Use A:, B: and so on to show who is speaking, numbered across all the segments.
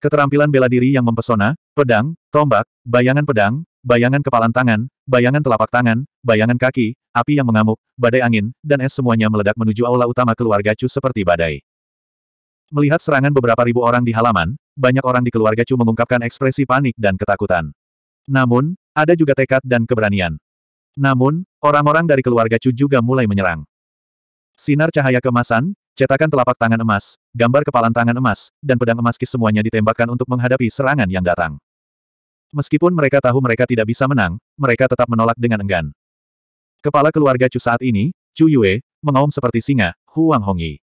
A: Keterampilan bela diri yang mempesona, pedang, tombak, bayangan pedang, bayangan kepalan tangan, bayangan telapak tangan, bayangan kaki, api yang mengamuk, badai angin, dan es semuanya meledak menuju aula utama keluarga Chu seperti badai. Melihat serangan beberapa ribu orang di halaman, banyak orang di keluarga Chu mengungkapkan ekspresi panik dan ketakutan. Namun, ada juga tekad dan keberanian. Namun, orang-orang dari keluarga Chu juga mulai menyerang. Sinar cahaya kemasan, Cetakan telapak tangan emas, gambar kepalan tangan emas, dan pedang emas kis semuanya ditembakkan untuk menghadapi serangan yang datang. Meskipun mereka tahu mereka tidak bisa menang, mereka tetap menolak dengan enggan. Kepala keluarga Chu saat ini, Chu Yue, mengaum seperti singa, Huang Hongyi.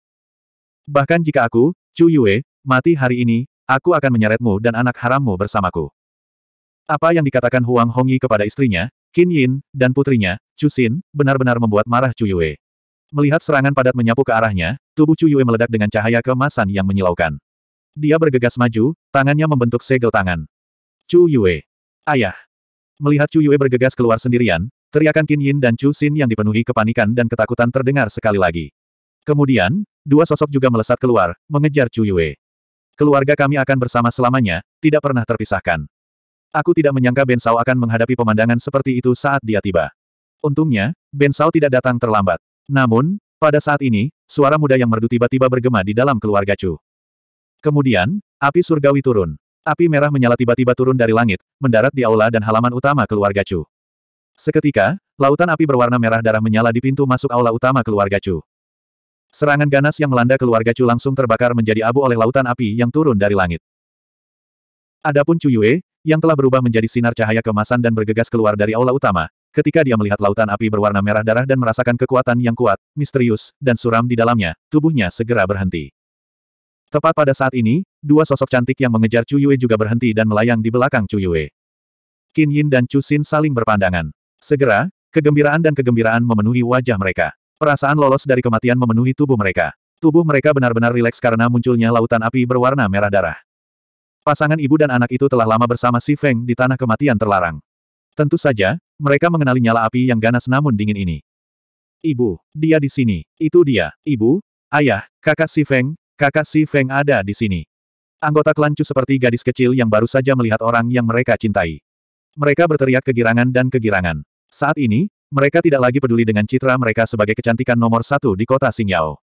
A: Bahkan jika aku, Chu Yue, mati hari ini, aku akan menyeretmu dan anak harammu bersamaku. Apa yang dikatakan Huang Hongyi kepada istrinya, Qin Yin, dan putrinya, Chu Xin, benar-benar membuat marah Chu Yue. Melihat serangan padat menyapu ke arahnya, tubuh Cuyue meledak dengan cahaya kemasan yang menyilaukan. Dia bergegas maju, tangannya membentuk segel tangan. Cuyue! Ayah! Melihat Cuyue bergegas keluar sendirian, teriakan Qin Yin dan Chu Xin yang dipenuhi kepanikan dan ketakutan terdengar sekali lagi. Kemudian, dua sosok juga melesat keluar, mengejar Cuyue. Keluarga kami akan bersama selamanya, tidak pernah terpisahkan. Aku tidak menyangka Ben Sao akan menghadapi pemandangan seperti itu saat dia tiba. Untungnya, Ben Sao tidak datang terlambat. Namun, pada saat ini, suara muda yang merdu tiba-tiba bergema di dalam keluarga Chu. Kemudian, api surgawi turun. Api merah menyala tiba-tiba turun dari langit, mendarat di aula dan halaman utama keluarga Chu. Seketika, lautan api berwarna merah darah menyala di pintu masuk aula utama keluarga Chu. Serangan ganas yang melanda keluarga Chu langsung terbakar menjadi abu oleh lautan api yang turun dari langit. Adapun Chu Yue, yang telah berubah menjadi sinar cahaya kemasan dan bergegas keluar dari aula utama, Ketika dia melihat lautan api berwarna merah darah dan merasakan kekuatan yang kuat, misterius, dan suram di dalamnya, tubuhnya segera berhenti. Tepat pada saat ini, dua sosok cantik yang mengejar Chu Yue juga berhenti dan melayang di belakang Chu Yue. Qin Yin dan Chu Xin saling berpandangan. Segera, kegembiraan dan kegembiraan memenuhi wajah mereka. Perasaan lolos dari kematian memenuhi tubuh mereka. Tubuh mereka benar-benar rileks karena munculnya lautan api berwarna merah darah. Pasangan ibu dan anak itu telah lama bersama Si Feng di tanah kematian terlarang. Tentu saja, mereka mengenali nyala api yang ganas namun dingin ini. Ibu, dia di sini. Itu dia, ibu, ayah, kakak si Feng, kakak si Feng ada di sini. Anggota klan Chu seperti gadis kecil yang baru saja melihat orang yang mereka cintai. Mereka berteriak kegirangan dan kegirangan. Saat ini, mereka tidak lagi peduli dengan citra mereka sebagai kecantikan nomor satu di kota Xingyao.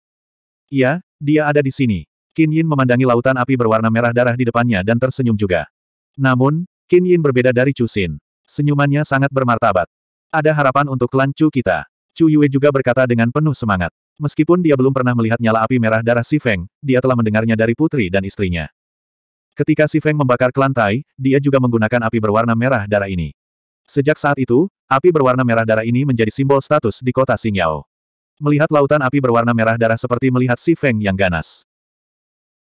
A: Iya, dia ada di sini. Qin Yin memandangi lautan api berwarna merah darah di depannya dan tersenyum juga. Namun, Qin Yin berbeda dari Chu Xin. Senyumannya sangat bermartabat. Ada harapan untuk klan Chu kita. Chu Yue juga berkata dengan penuh semangat. Meskipun dia belum pernah melihat nyala api merah darah Si Feng, dia telah mendengarnya dari putri dan istrinya. Ketika Si Feng membakar klan Tai, dia juga menggunakan api berwarna merah darah ini. Sejak saat itu, api berwarna merah darah ini menjadi simbol status di kota Xingyao. Melihat lautan api berwarna merah darah seperti melihat Si Feng yang ganas.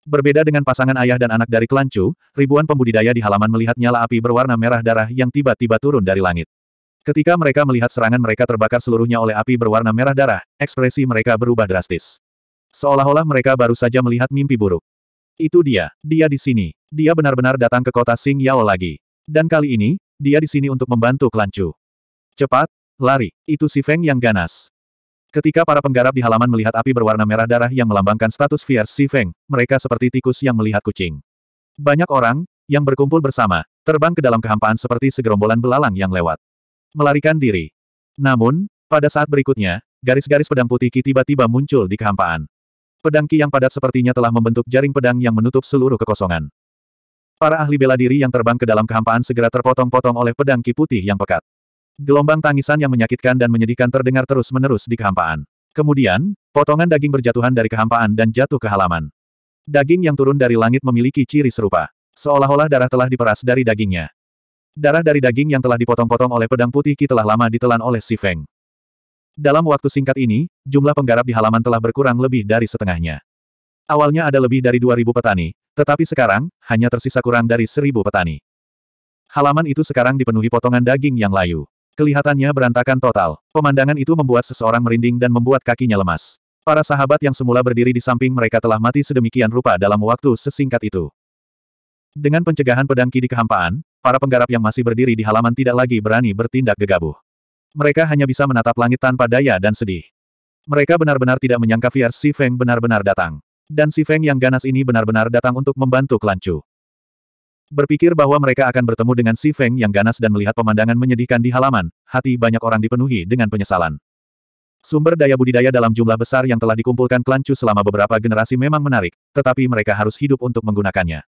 A: Berbeda dengan pasangan ayah dan anak dari Kelancu, ribuan pembudidaya di halaman melihat nyala api berwarna merah darah yang tiba-tiba turun dari langit. Ketika mereka melihat serangan mereka terbakar seluruhnya oleh api berwarna merah darah, ekspresi mereka berubah drastis. Seolah-olah mereka baru saja melihat mimpi buruk. Itu dia, dia di sini. Dia benar-benar datang ke kota Sing Yao lagi. Dan kali ini, dia di sini untuk membantu Kelancu. Cepat, lari. Itu si Feng yang ganas. Ketika para penggarap di halaman melihat api berwarna merah darah yang melambangkan status Fierce Si Feng, mereka seperti tikus yang melihat kucing. Banyak orang, yang berkumpul bersama, terbang ke dalam kehampaan seperti segerombolan belalang yang lewat. Melarikan diri. Namun, pada saat berikutnya, garis-garis pedang putih Ki tiba-tiba muncul di kehampaan. Pedang Ki yang padat sepertinya telah membentuk jaring pedang yang menutup seluruh kekosongan. Para ahli bela diri yang terbang ke dalam kehampaan segera terpotong-potong oleh pedang Ki putih yang pekat. Gelombang tangisan yang menyakitkan dan menyedihkan terdengar terus-menerus di kehampaan. Kemudian, potongan daging berjatuhan dari kehampaan dan jatuh ke halaman. Daging yang turun dari langit memiliki ciri serupa. Seolah-olah darah telah diperas dari dagingnya. Darah dari daging yang telah dipotong-potong oleh pedang putih Ki telah lama ditelan oleh si Feng. Dalam waktu singkat ini, jumlah penggarap di halaman telah berkurang lebih dari setengahnya. Awalnya ada lebih dari 2.000 petani, tetapi sekarang, hanya tersisa kurang dari 1.000 petani. Halaman itu sekarang dipenuhi potongan daging yang layu. Kelihatannya berantakan total. Pemandangan itu membuat seseorang merinding dan membuat kakinya lemas. Para sahabat yang semula berdiri di samping mereka telah mati sedemikian rupa dalam waktu sesingkat itu. Dengan pencegahan pedang ki di kehampaan, para penggarap yang masih berdiri di halaman tidak lagi berani bertindak gegabah. Mereka hanya bisa menatap langit tanpa daya dan sedih. Mereka benar-benar tidak menyangka Fier Si Feng benar-benar datang. Dan Si Feng yang ganas ini benar-benar datang untuk membantu Kelancu. Berpikir bahwa mereka akan bertemu dengan Si Feng yang ganas dan melihat pemandangan menyedihkan di halaman, hati banyak orang dipenuhi dengan penyesalan. Sumber daya budidaya dalam jumlah besar yang telah dikumpulkan klan Chu selama beberapa generasi memang menarik, tetapi mereka harus hidup untuk menggunakannya.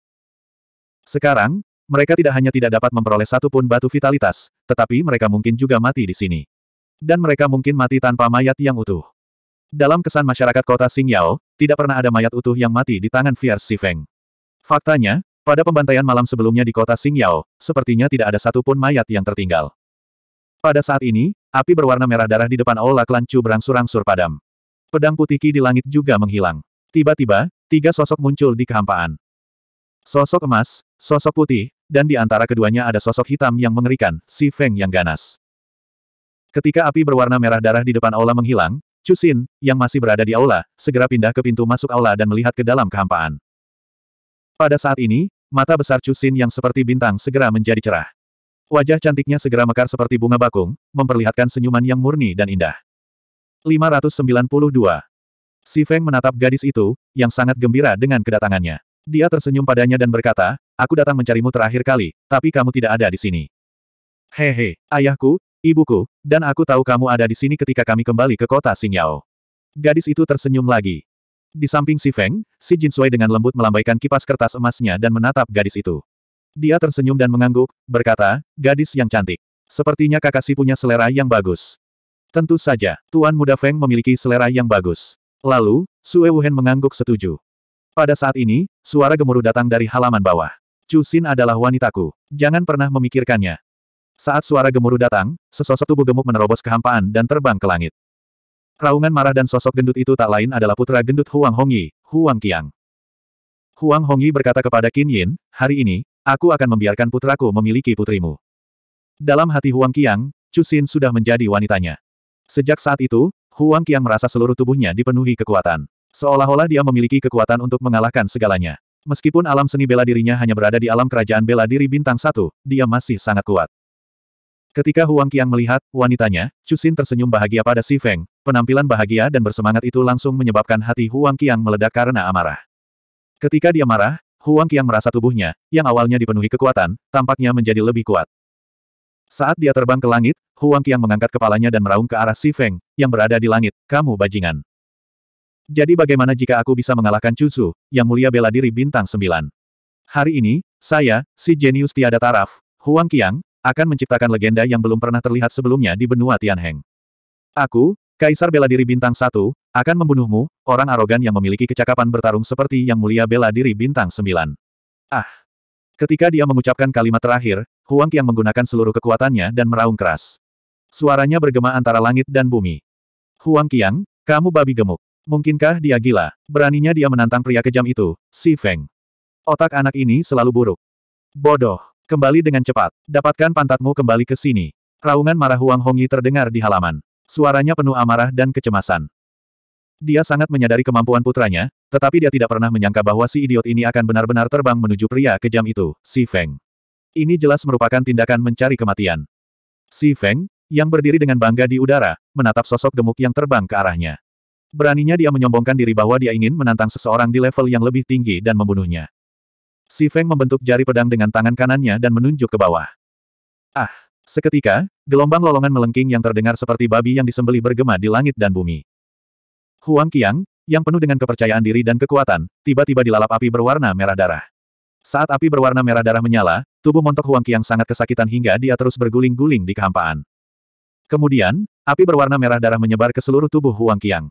A: Sekarang, mereka tidak hanya tidak dapat memperoleh satu pun batu vitalitas, tetapi mereka mungkin juga mati di sini. Dan mereka mungkin mati tanpa mayat yang utuh. Dalam kesan masyarakat kota Xingyao, tidak pernah ada mayat utuh yang mati di tangan Fierce Feng. Faktanya, pada pembantaian malam sebelumnya di kota Xingyao, sepertinya tidak ada satupun mayat yang tertinggal. Pada saat ini, api berwarna merah darah di depan aula klan Chu berangsur-angsur padam. Pedang putih di langit juga menghilang. Tiba-tiba, tiga sosok muncul di kehampaan. Sosok emas, sosok putih, dan di antara keduanya ada sosok hitam yang mengerikan, si Feng yang ganas. Ketika api berwarna merah darah di depan aula menghilang, Xin, yang masih berada di aula, segera pindah ke pintu masuk aula dan melihat ke dalam kehampaan. Pada saat ini, Mata besar Cusin yang seperti bintang segera menjadi cerah. Wajah cantiknya segera mekar seperti bunga bakung, memperlihatkan senyuman yang murni dan indah. 592. Si Feng menatap gadis itu, yang sangat gembira dengan kedatangannya. Dia tersenyum padanya dan berkata, aku datang mencarimu terakhir kali, tapi kamu tidak ada di sini. Hehe, ayahku, ibuku, dan aku tahu kamu ada di sini ketika kami kembali ke kota Xingyao. Gadis itu tersenyum lagi. Di samping si Feng, si Jin Sui dengan lembut melambaikan kipas kertas emasnya dan menatap gadis itu. Dia tersenyum dan mengangguk, berkata, gadis yang cantik. Sepertinya kakak si punya selera yang bagus. Tentu saja, Tuan Muda Feng memiliki selera yang bagus. Lalu, Sue Wuhen mengangguk setuju. Pada saat ini, suara gemuruh datang dari halaman bawah. Chu Xin adalah wanitaku. Jangan pernah memikirkannya. Saat suara gemuruh datang, sesosok tubuh gemuk menerobos kehampaan dan terbang ke langit. Raungan marah dan sosok gendut itu tak lain adalah putra gendut Huang Hongyi, Huang Qiang. Huang Hongyi berkata kepada Qin Yin, hari ini, aku akan membiarkan putraku memiliki putrimu. Dalam hati Huang Qiang, Chu Xin sudah menjadi wanitanya. Sejak saat itu, Huang Qiang merasa seluruh tubuhnya dipenuhi kekuatan. Seolah-olah dia memiliki kekuatan untuk mengalahkan segalanya. Meskipun alam seni bela dirinya hanya berada di alam kerajaan bela diri bintang satu, dia masih sangat kuat. Ketika Huang Qiang melihat wanitanya, Cusin tersenyum bahagia pada Si Feng. Penampilan bahagia dan bersemangat itu langsung menyebabkan hati Huang Qiang meledak karena amarah. Ketika dia marah, Huang Qiang merasa tubuhnya, yang awalnya dipenuhi kekuatan, tampaknya menjadi lebih kuat. Saat dia terbang ke langit, Huang Qiang mengangkat kepalanya dan meraung ke arah Si Feng, yang berada di langit, kamu bajingan. Jadi bagaimana jika aku bisa mengalahkan Chuzu, yang mulia bela diri bintang sembilan? Hari ini, saya, si jenius tiada taraf, Huang Qiang, akan menciptakan legenda yang belum pernah terlihat sebelumnya di benua Tianheng. Aku, Kaisar Bela Diri Bintang 1, akan membunuhmu, orang arogan yang memiliki kecakapan bertarung seperti Yang Mulia Bela Diri Bintang 9. Ah! Ketika dia mengucapkan kalimat terakhir, Huang Qiang menggunakan seluruh kekuatannya dan meraung keras. Suaranya bergema antara langit dan bumi. Huang Qiang, kamu babi gemuk. Mungkinkah dia gila? Beraninya dia menantang pria kejam itu, Si Feng. Otak anak ini selalu buruk. Bodoh. Kembali dengan cepat. Dapatkan pantatmu kembali ke sini. Raungan marah Huang Hongyi terdengar di halaman. Suaranya penuh amarah dan kecemasan. Dia sangat menyadari kemampuan putranya, tetapi dia tidak pernah menyangka bahwa si idiot ini akan benar-benar terbang menuju pria kejam itu, Si Feng. Ini jelas merupakan tindakan mencari kematian. Si Feng, yang berdiri dengan bangga di udara, menatap sosok gemuk yang terbang ke arahnya. Beraninya dia menyombongkan diri bahwa dia ingin menantang seseorang di level yang lebih tinggi dan membunuhnya. Si Feng membentuk jari pedang dengan tangan kanannya dan menunjuk ke bawah. Ah! Seketika, gelombang lolongan melengking yang terdengar seperti babi yang disembeli bergema di langit dan bumi. Huang Qiang, yang penuh dengan kepercayaan diri dan kekuatan, tiba-tiba dilalap api berwarna merah darah. Saat api berwarna merah darah menyala, tubuh montok Huang Qiang sangat kesakitan hingga dia terus berguling-guling di kehampaan. Kemudian, api berwarna merah darah menyebar ke seluruh tubuh Huang Qiang.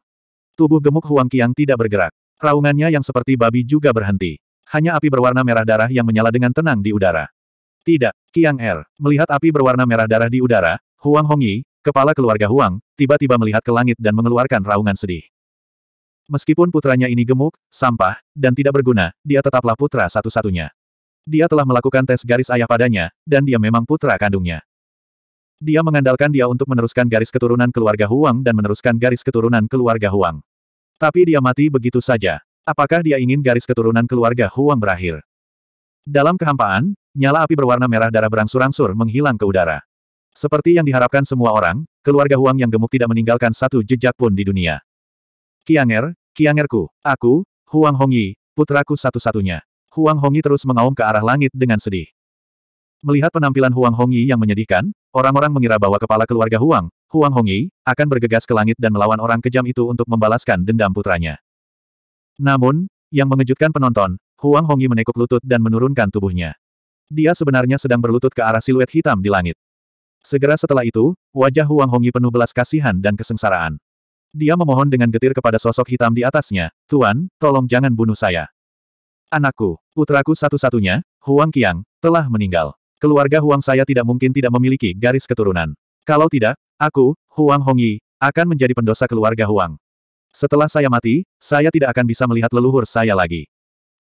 A: Tubuh gemuk Huang Qiang tidak bergerak. Raungannya yang seperti babi juga berhenti. Hanya api berwarna merah darah yang menyala dengan tenang di udara. Tidak, Qiang Er. Melihat api berwarna merah darah di udara, Huang Hongyi, kepala keluarga Huang, tiba-tiba melihat ke langit dan mengeluarkan raungan sedih. Meskipun putranya ini gemuk, sampah, dan tidak berguna, dia tetaplah putra satu-satunya. Dia telah melakukan tes garis ayah padanya, dan dia memang putra kandungnya. Dia mengandalkan dia untuk meneruskan garis keturunan keluarga Huang dan meneruskan garis keturunan keluarga Huang. Tapi dia mati begitu saja. Apakah dia ingin garis keturunan keluarga Huang berakhir? Dalam kehampaan, nyala api berwarna merah darah berangsur-angsur menghilang ke udara. Seperti yang diharapkan semua orang, keluarga Huang yang gemuk tidak meninggalkan satu jejak pun di dunia. Kianger, Kiangerku, aku, Huang Hongyi, putraku satu-satunya. Huang Hongyi terus mengaum ke arah langit dengan sedih. Melihat penampilan Huang Hongyi yang menyedihkan, orang-orang mengira bahwa kepala keluarga Huang, Huang Hongyi, akan bergegas ke langit dan melawan orang kejam itu untuk membalaskan dendam putranya. Namun, yang mengejutkan penonton, Huang Hongyi menekuk lutut dan menurunkan tubuhnya. Dia sebenarnya sedang berlutut ke arah siluet hitam di langit. Segera setelah itu, wajah Huang Hongyi penuh belas kasihan dan kesengsaraan. Dia memohon dengan getir kepada sosok hitam di atasnya, Tuan, tolong jangan bunuh saya. Anakku, putraku satu-satunya, Huang Qiang, telah meninggal. Keluarga Huang saya tidak mungkin tidak memiliki garis keturunan. Kalau tidak, aku, Huang Hongyi, akan menjadi pendosa keluarga Huang. Setelah saya mati, saya tidak akan bisa melihat leluhur saya lagi.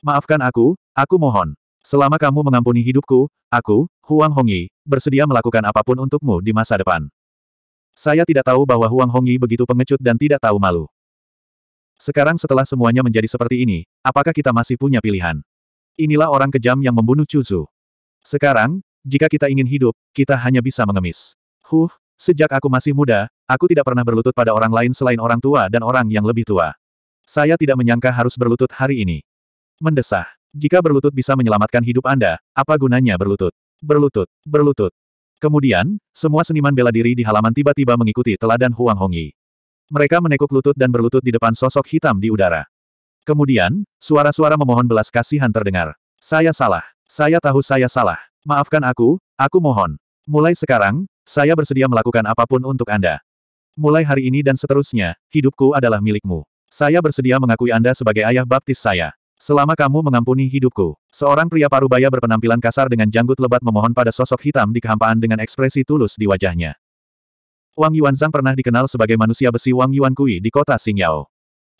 A: Maafkan aku, aku mohon. Selama kamu mengampuni hidupku, aku, Huang Hongyi, bersedia melakukan apapun untukmu di masa depan. Saya tidak tahu bahwa Huang Hongyi begitu pengecut dan tidak tahu malu. Sekarang setelah semuanya menjadi seperti ini, apakah kita masih punya pilihan? Inilah orang kejam yang membunuh Chuzu. Sekarang, jika kita ingin hidup, kita hanya bisa mengemis. Huh, Sejak aku masih muda, aku tidak pernah berlutut pada orang lain selain orang tua dan orang yang lebih tua. Saya tidak menyangka harus berlutut hari ini. Mendesah. Jika berlutut bisa menyelamatkan hidup Anda, apa gunanya berlutut? Berlutut, berlutut. Kemudian, semua seniman bela diri di halaman tiba-tiba mengikuti teladan Huang Hongyi. Mereka menekuk lutut dan berlutut di depan sosok hitam di udara. Kemudian, suara-suara memohon belas kasihan terdengar. Saya salah. Saya tahu saya salah. Maafkan aku, aku mohon. Mulai sekarang, saya bersedia melakukan apapun untuk Anda. Mulai hari ini dan seterusnya, hidupku adalah milikmu. Saya bersedia mengakui Anda sebagai ayah baptis saya. Selama kamu mengampuni hidupku, seorang pria parubaya berpenampilan kasar dengan janggut lebat memohon pada sosok hitam di kehampaan dengan ekspresi tulus di wajahnya. Wang Zhang pernah dikenal sebagai manusia besi Wang Yuan Kui di kota Xingyao.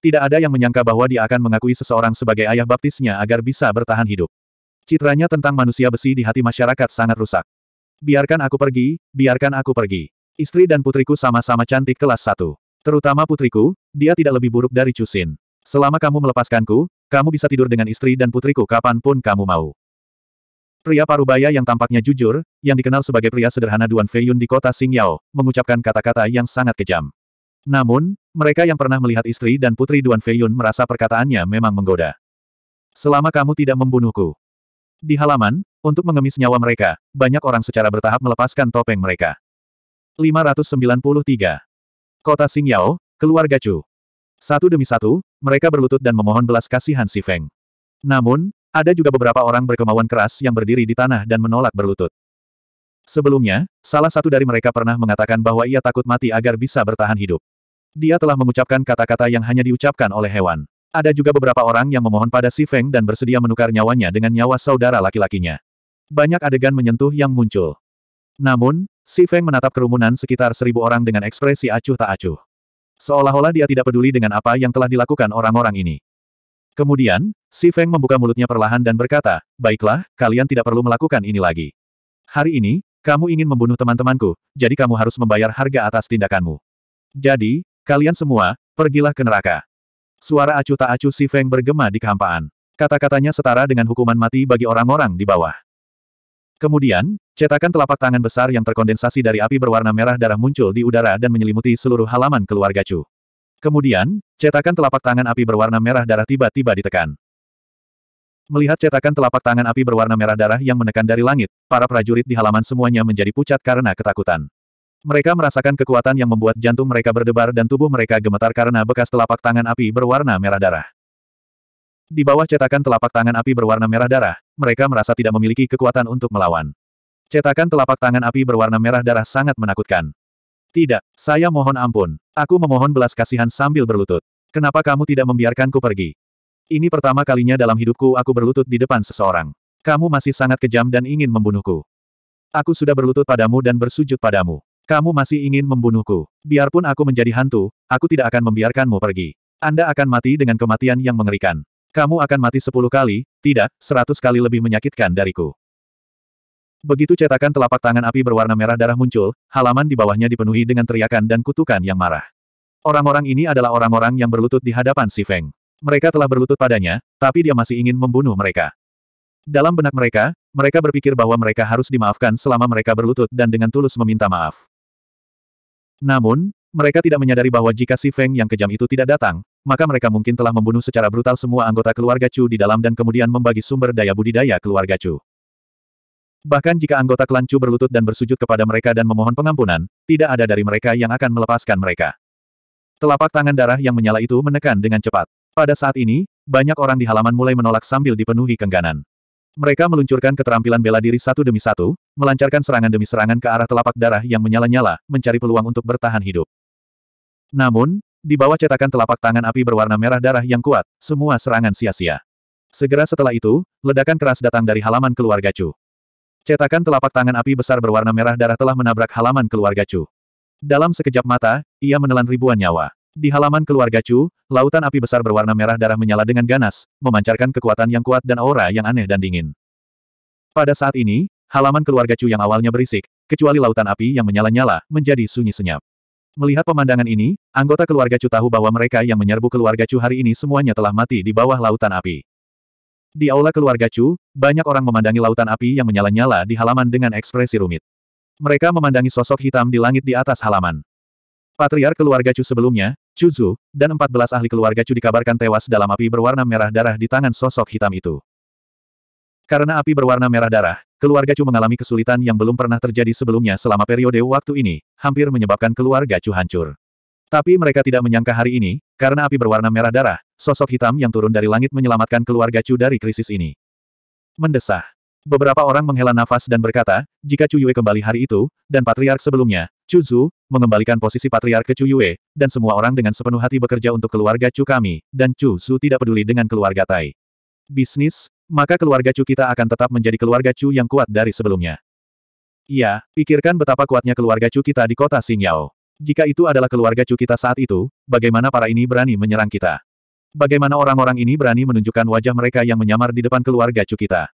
A: Tidak ada yang menyangka bahwa dia akan mengakui seseorang sebagai ayah baptisnya agar bisa bertahan hidup. Citranya tentang manusia besi di hati masyarakat sangat rusak. Biarkan aku pergi, biarkan aku pergi. Istri dan putriku sama-sama cantik kelas satu Terutama putriku, dia tidak lebih buruk dari Cusin. Selama kamu melepaskanku, kamu bisa tidur dengan istri dan putriku kapanpun kamu mau. Pria parubaya yang tampaknya jujur, yang dikenal sebagai pria sederhana Duan Feiyun di kota Xingyao, mengucapkan kata-kata yang sangat kejam. Namun, mereka yang pernah melihat istri dan putri Duan Feiyun merasa perkataannya memang menggoda. Selama kamu tidak membunuhku, di halaman, untuk mengemis nyawa mereka, banyak orang secara bertahap melepaskan topeng mereka. 593. Kota Xingyao, keluarga Chu. Satu demi satu, mereka berlutut dan memohon belas kasihan si Feng. Namun, ada juga beberapa orang berkemauan keras yang berdiri di tanah dan menolak berlutut. Sebelumnya, salah satu dari mereka pernah mengatakan bahwa ia takut mati agar bisa bertahan hidup. Dia telah mengucapkan kata-kata yang hanya diucapkan oleh hewan. Ada juga beberapa orang yang memohon pada Si Feng dan bersedia menukar nyawanya dengan nyawa saudara laki-lakinya. Banyak adegan menyentuh yang muncul. Namun, Si Feng menatap kerumunan sekitar seribu orang dengan ekspresi acuh tak acuh. Seolah-olah dia tidak peduli dengan apa yang telah dilakukan orang-orang ini. Kemudian, Si Feng membuka mulutnya perlahan dan berkata, Baiklah, kalian tidak perlu melakukan ini lagi. Hari ini, kamu ingin membunuh teman-temanku, jadi kamu harus membayar harga atas tindakanmu. Jadi, kalian semua, pergilah ke neraka. Suara acuh tak acuh si Feng bergema di kehampaan. Kata-katanya setara dengan hukuman mati bagi orang-orang di bawah. Kemudian, cetakan telapak tangan besar yang terkondensasi dari api berwarna merah darah muncul di udara dan menyelimuti seluruh halaman keluarga Chu. Kemudian, cetakan telapak tangan api berwarna merah darah tiba-tiba ditekan. Melihat cetakan telapak tangan api berwarna merah darah yang menekan dari langit, para prajurit di halaman semuanya menjadi pucat karena ketakutan. Mereka merasakan kekuatan yang membuat jantung mereka berdebar dan tubuh mereka gemetar karena bekas telapak tangan api berwarna merah darah. Di bawah cetakan telapak tangan api berwarna merah darah, mereka merasa tidak memiliki kekuatan untuk melawan. Cetakan telapak tangan api berwarna merah darah sangat menakutkan. Tidak, saya mohon ampun. Aku memohon belas kasihan sambil berlutut. Kenapa kamu tidak membiarkanku pergi? Ini pertama kalinya dalam hidupku aku berlutut di depan seseorang. Kamu masih sangat kejam dan ingin membunuhku. Aku sudah berlutut padamu dan bersujud padamu. Kamu masih ingin membunuhku. Biarpun aku menjadi hantu, aku tidak akan membiarkanmu pergi. Anda akan mati dengan kematian yang mengerikan. Kamu akan mati sepuluh kali, tidak, seratus kali lebih menyakitkan dariku. Begitu cetakan telapak tangan api berwarna merah darah muncul, halaman di bawahnya dipenuhi dengan teriakan dan kutukan yang marah. Orang-orang ini adalah orang-orang yang berlutut di hadapan si Feng. Mereka telah berlutut padanya, tapi dia masih ingin membunuh mereka. Dalam benak mereka, mereka berpikir bahwa mereka harus dimaafkan selama mereka berlutut dan dengan tulus meminta maaf. Namun, mereka tidak menyadari bahwa jika si Feng yang kejam itu tidak datang, maka mereka mungkin telah membunuh secara brutal semua anggota keluarga Chu di dalam dan kemudian membagi sumber daya budidaya keluarga Chu. Bahkan jika anggota klan Chu berlutut dan bersujud kepada mereka dan memohon pengampunan, tidak ada dari mereka yang akan melepaskan mereka. Telapak tangan darah yang menyala itu menekan dengan cepat. Pada saat ini, banyak orang di halaman mulai menolak sambil dipenuhi kengganan. Mereka meluncurkan keterampilan bela diri satu demi satu, melancarkan serangan demi serangan ke arah telapak darah yang menyala-nyala, mencari peluang untuk bertahan hidup. Namun, di bawah cetakan telapak tangan api berwarna merah darah yang kuat, semua serangan sia-sia. Segera setelah itu, ledakan keras datang dari halaman keluarga Chu. Cetakan telapak tangan api besar berwarna merah darah telah menabrak halaman keluarga Chu. Dalam sekejap mata, ia menelan ribuan nyawa. Di halaman keluarga Chu, lautan api besar berwarna merah darah menyala dengan ganas, memancarkan kekuatan yang kuat dan aura yang aneh dan dingin. Pada saat ini, halaman keluarga Chu yang awalnya berisik, kecuali lautan api yang menyala-nyala, menjadi sunyi senyap. Melihat pemandangan ini, anggota keluarga Chu tahu bahwa mereka yang menyerbu keluarga Chu hari ini semuanya telah mati di bawah lautan api. Di aula keluarga Chu, banyak orang memandangi lautan api yang menyala-nyala di halaman dengan ekspresi rumit. Mereka memandangi sosok hitam di langit di atas halaman. Patriar keluarga Chu sebelumnya, Chu Zhu, dan 14 ahli keluarga Chu dikabarkan tewas dalam api berwarna merah darah di tangan sosok hitam itu. Karena api berwarna merah darah, keluarga Chu mengalami kesulitan yang belum pernah terjadi sebelumnya selama periode waktu ini, hampir menyebabkan keluarga Chu hancur. Tapi mereka tidak menyangka hari ini, karena api berwarna merah darah, sosok hitam yang turun dari langit menyelamatkan keluarga Chu dari krisis ini. Mendesah. Beberapa orang menghela nafas dan berkata, jika Chu Yue kembali hari itu, dan patriark sebelumnya, Chu Zhu, mengembalikan posisi patriark ke Chu Yue, dan semua orang dengan sepenuh hati bekerja untuk keluarga Chu kami, dan Chu Zhu tidak peduli dengan keluarga Tai. Bisnis, maka keluarga Chu kita akan tetap menjadi keluarga Chu yang kuat dari sebelumnya. Iya, pikirkan betapa kuatnya keluarga Chu kita di kota Xingyao. Jika itu adalah keluarga Chu kita saat itu, bagaimana para ini berani menyerang kita? Bagaimana orang-orang ini berani menunjukkan wajah mereka yang menyamar di depan keluarga Chu kita?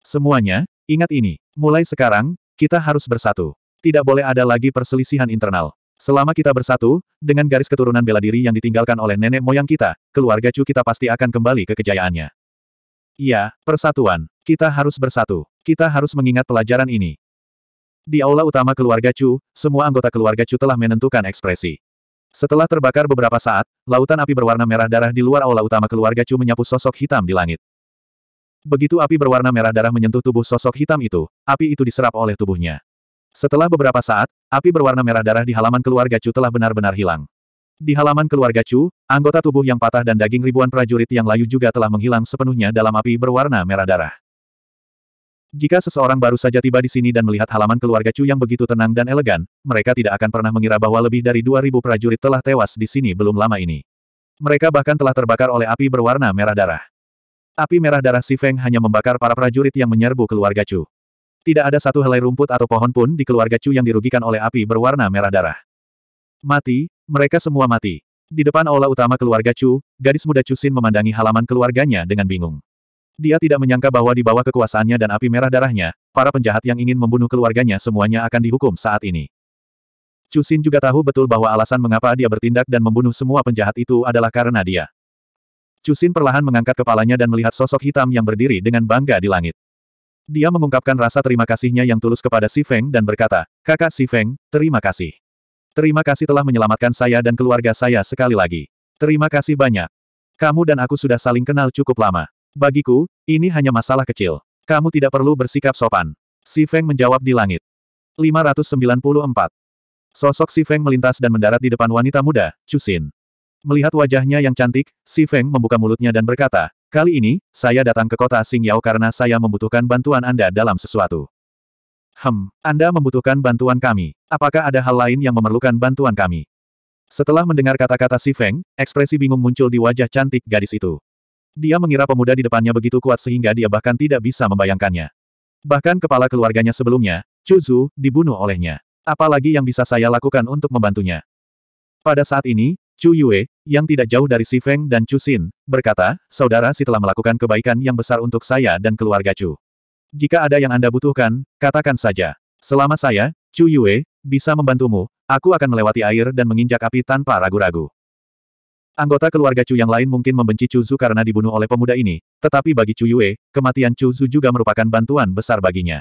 A: Semuanya, ingat ini. Mulai sekarang, kita harus bersatu. Tidak boleh ada lagi perselisihan internal. Selama kita bersatu, dengan garis keturunan bela diri yang ditinggalkan oleh nenek moyang kita, keluarga Chu kita pasti akan kembali ke kejayaannya. Iya, persatuan. Kita harus bersatu. Kita harus mengingat pelajaran ini. Di aula utama keluarga Chu, semua anggota keluarga Chu telah menentukan ekspresi. Setelah terbakar beberapa saat, lautan api berwarna merah darah di luar aula utama keluarga Chu menyapu sosok hitam di langit. Begitu api berwarna merah darah menyentuh tubuh sosok hitam itu, api itu diserap oleh tubuhnya. Setelah beberapa saat, api berwarna merah darah di halaman keluarga Chu telah benar-benar hilang. Di halaman keluarga Chu, anggota tubuh yang patah dan daging ribuan prajurit yang layu juga telah menghilang sepenuhnya dalam api berwarna merah darah. Jika seseorang baru saja tiba di sini dan melihat halaman keluarga Chu yang begitu tenang dan elegan, mereka tidak akan pernah mengira bahwa lebih dari 2.000 prajurit telah tewas di sini belum lama ini. Mereka bahkan telah terbakar oleh api berwarna merah darah. Api merah darah Si Feng hanya membakar para prajurit yang menyerbu keluarga Chu. Tidak ada satu helai rumput atau pohon pun di keluarga Chu yang dirugikan oleh api berwarna merah darah. Mati, mereka semua mati. Di depan aula utama keluarga Chu, gadis muda Chu Xin memandangi halaman keluarganya dengan bingung. Dia tidak menyangka bahwa di bawah kekuasaannya dan api merah darahnya, para penjahat yang ingin membunuh keluarganya semuanya akan dihukum saat ini. Chu Xin juga tahu betul bahwa alasan mengapa dia bertindak dan membunuh semua penjahat itu adalah karena dia. Chu Xin perlahan mengangkat kepalanya dan melihat sosok hitam yang berdiri dengan bangga di langit. Dia mengungkapkan rasa terima kasihnya yang tulus kepada Si Feng dan berkata, Kakak Si Feng, terima kasih. Terima kasih telah menyelamatkan saya dan keluarga saya sekali lagi. Terima kasih banyak. Kamu dan aku sudah saling kenal cukup lama. Bagiku, ini hanya masalah kecil. Kamu tidak perlu bersikap sopan. Si Feng menjawab di langit. 594. Sosok Si Feng melintas dan mendarat di depan wanita muda, Cusin. Melihat wajahnya yang cantik, Si Feng membuka mulutnya dan berkata, Kali ini, saya datang ke kota Xingyao karena saya membutuhkan bantuan Anda dalam sesuatu. Hem, Anda membutuhkan bantuan kami. Apakah ada hal lain yang memerlukan bantuan kami? Setelah mendengar kata-kata si Feng, ekspresi bingung muncul di wajah cantik gadis itu. Dia mengira pemuda di depannya begitu kuat sehingga dia bahkan tidak bisa membayangkannya. Bahkan kepala keluarganya sebelumnya, Chu Zhu, dibunuh olehnya. Apalagi yang bisa saya lakukan untuk membantunya? Pada saat ini, Chu Yue, yang tidak jauh dari Si Feng dan Chu Xin, berkata, Saudara Si telah melakukan kebaikan yang besar untuk saya dan keluarga Chu. Jika ada yang Anda butuhkan, katakan saja. Selama saya, Chu Yue, bisa membantumu, aku akan melewati air dan menginjak api tanpa ragu-ragu. Anggota keluarga Chu yang lain mungkin membenci Chu Zu karena dibunuh oleh pemuda ini, tetapi bagi Chu Yue, kematian Chu Zu juga merupakan bantuan besar baginya.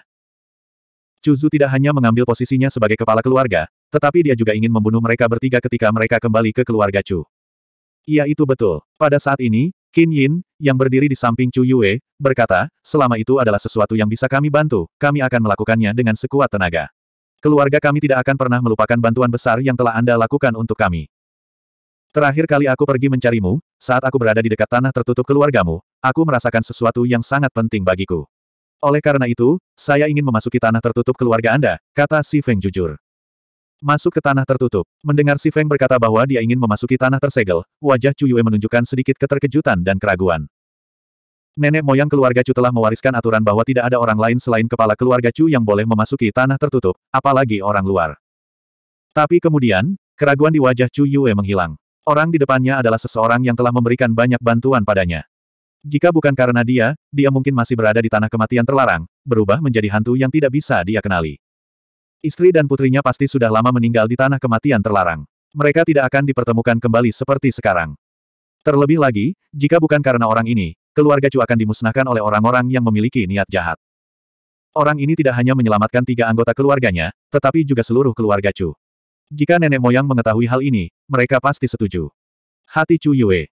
A: Chu Zu tidak hanya mengambil posisinya sebagai kepala keluarga, tetapi dia juga ingin membunuh mereka bertiga ketika mereka kembali ke keluarga Chu. Iya itu betul. Pada saat ini, Qin Yin, yang berdiri di samping Chu Yue, berkata, selama itu adalah sesuatu yang bisa kami bantu, kami akan melakukannya dengan sekuat tenaga. Keluarga kami tidak akan pernah melupakan bantuan besar yang telah Anda lakukan untuk kami. Terakhir kali aku pergi mencarimu, saat aku berada di dekat tanah tertutup keluargamu, aku merasakan sesuatu yang sangat penting bagiku. Oleh karena itu, saya ingin memasuki tanah tertutup keluarga Anda, kata Si Feng jujur. Masuk ke tanah tertutup. Mendengar Si Feng berkata bahwa dia ingin memasuki tanah tersegel, wajah Chu Yue menunjukkan sedikit keterkejutan dan keraguan. Nenek moyang keluarga Chu telah mewariskan aturan bahwa tidak ada orang lain selain kepala keluarga Chu yang boleh memasuki tanah tertutup, apalagi orang luar. Tapi kemudian, keraguan di wajah Chu Yue menghilang. Orang di depannya adalah seseorang yang telah memberikan banyak bantuan padanya. Jika bukan karena dia, dia mungkin masih berada di tanah kematian terlarang, berubah menjadi hantu yang tidak bisa dia kenali. Istri dan putrinya pasti sudah lama meninggal di tanah kematian terlarang. Mereka tidak akan dipertemukan kembali seperti sekarang. Terlebih lagi, jika bukan karena orang ini, keluarga Chu akan dimusnahkan oleh orang-orang yang memiliki niat jahat. Orang ini tidak hanya menyelamatkan tiga anggota keluarganya, tetapi juga seluruh keluarga Chu. Jika nenek moyang mengetahui hal ini, mereka pasti setuju. Hati Chu Yue.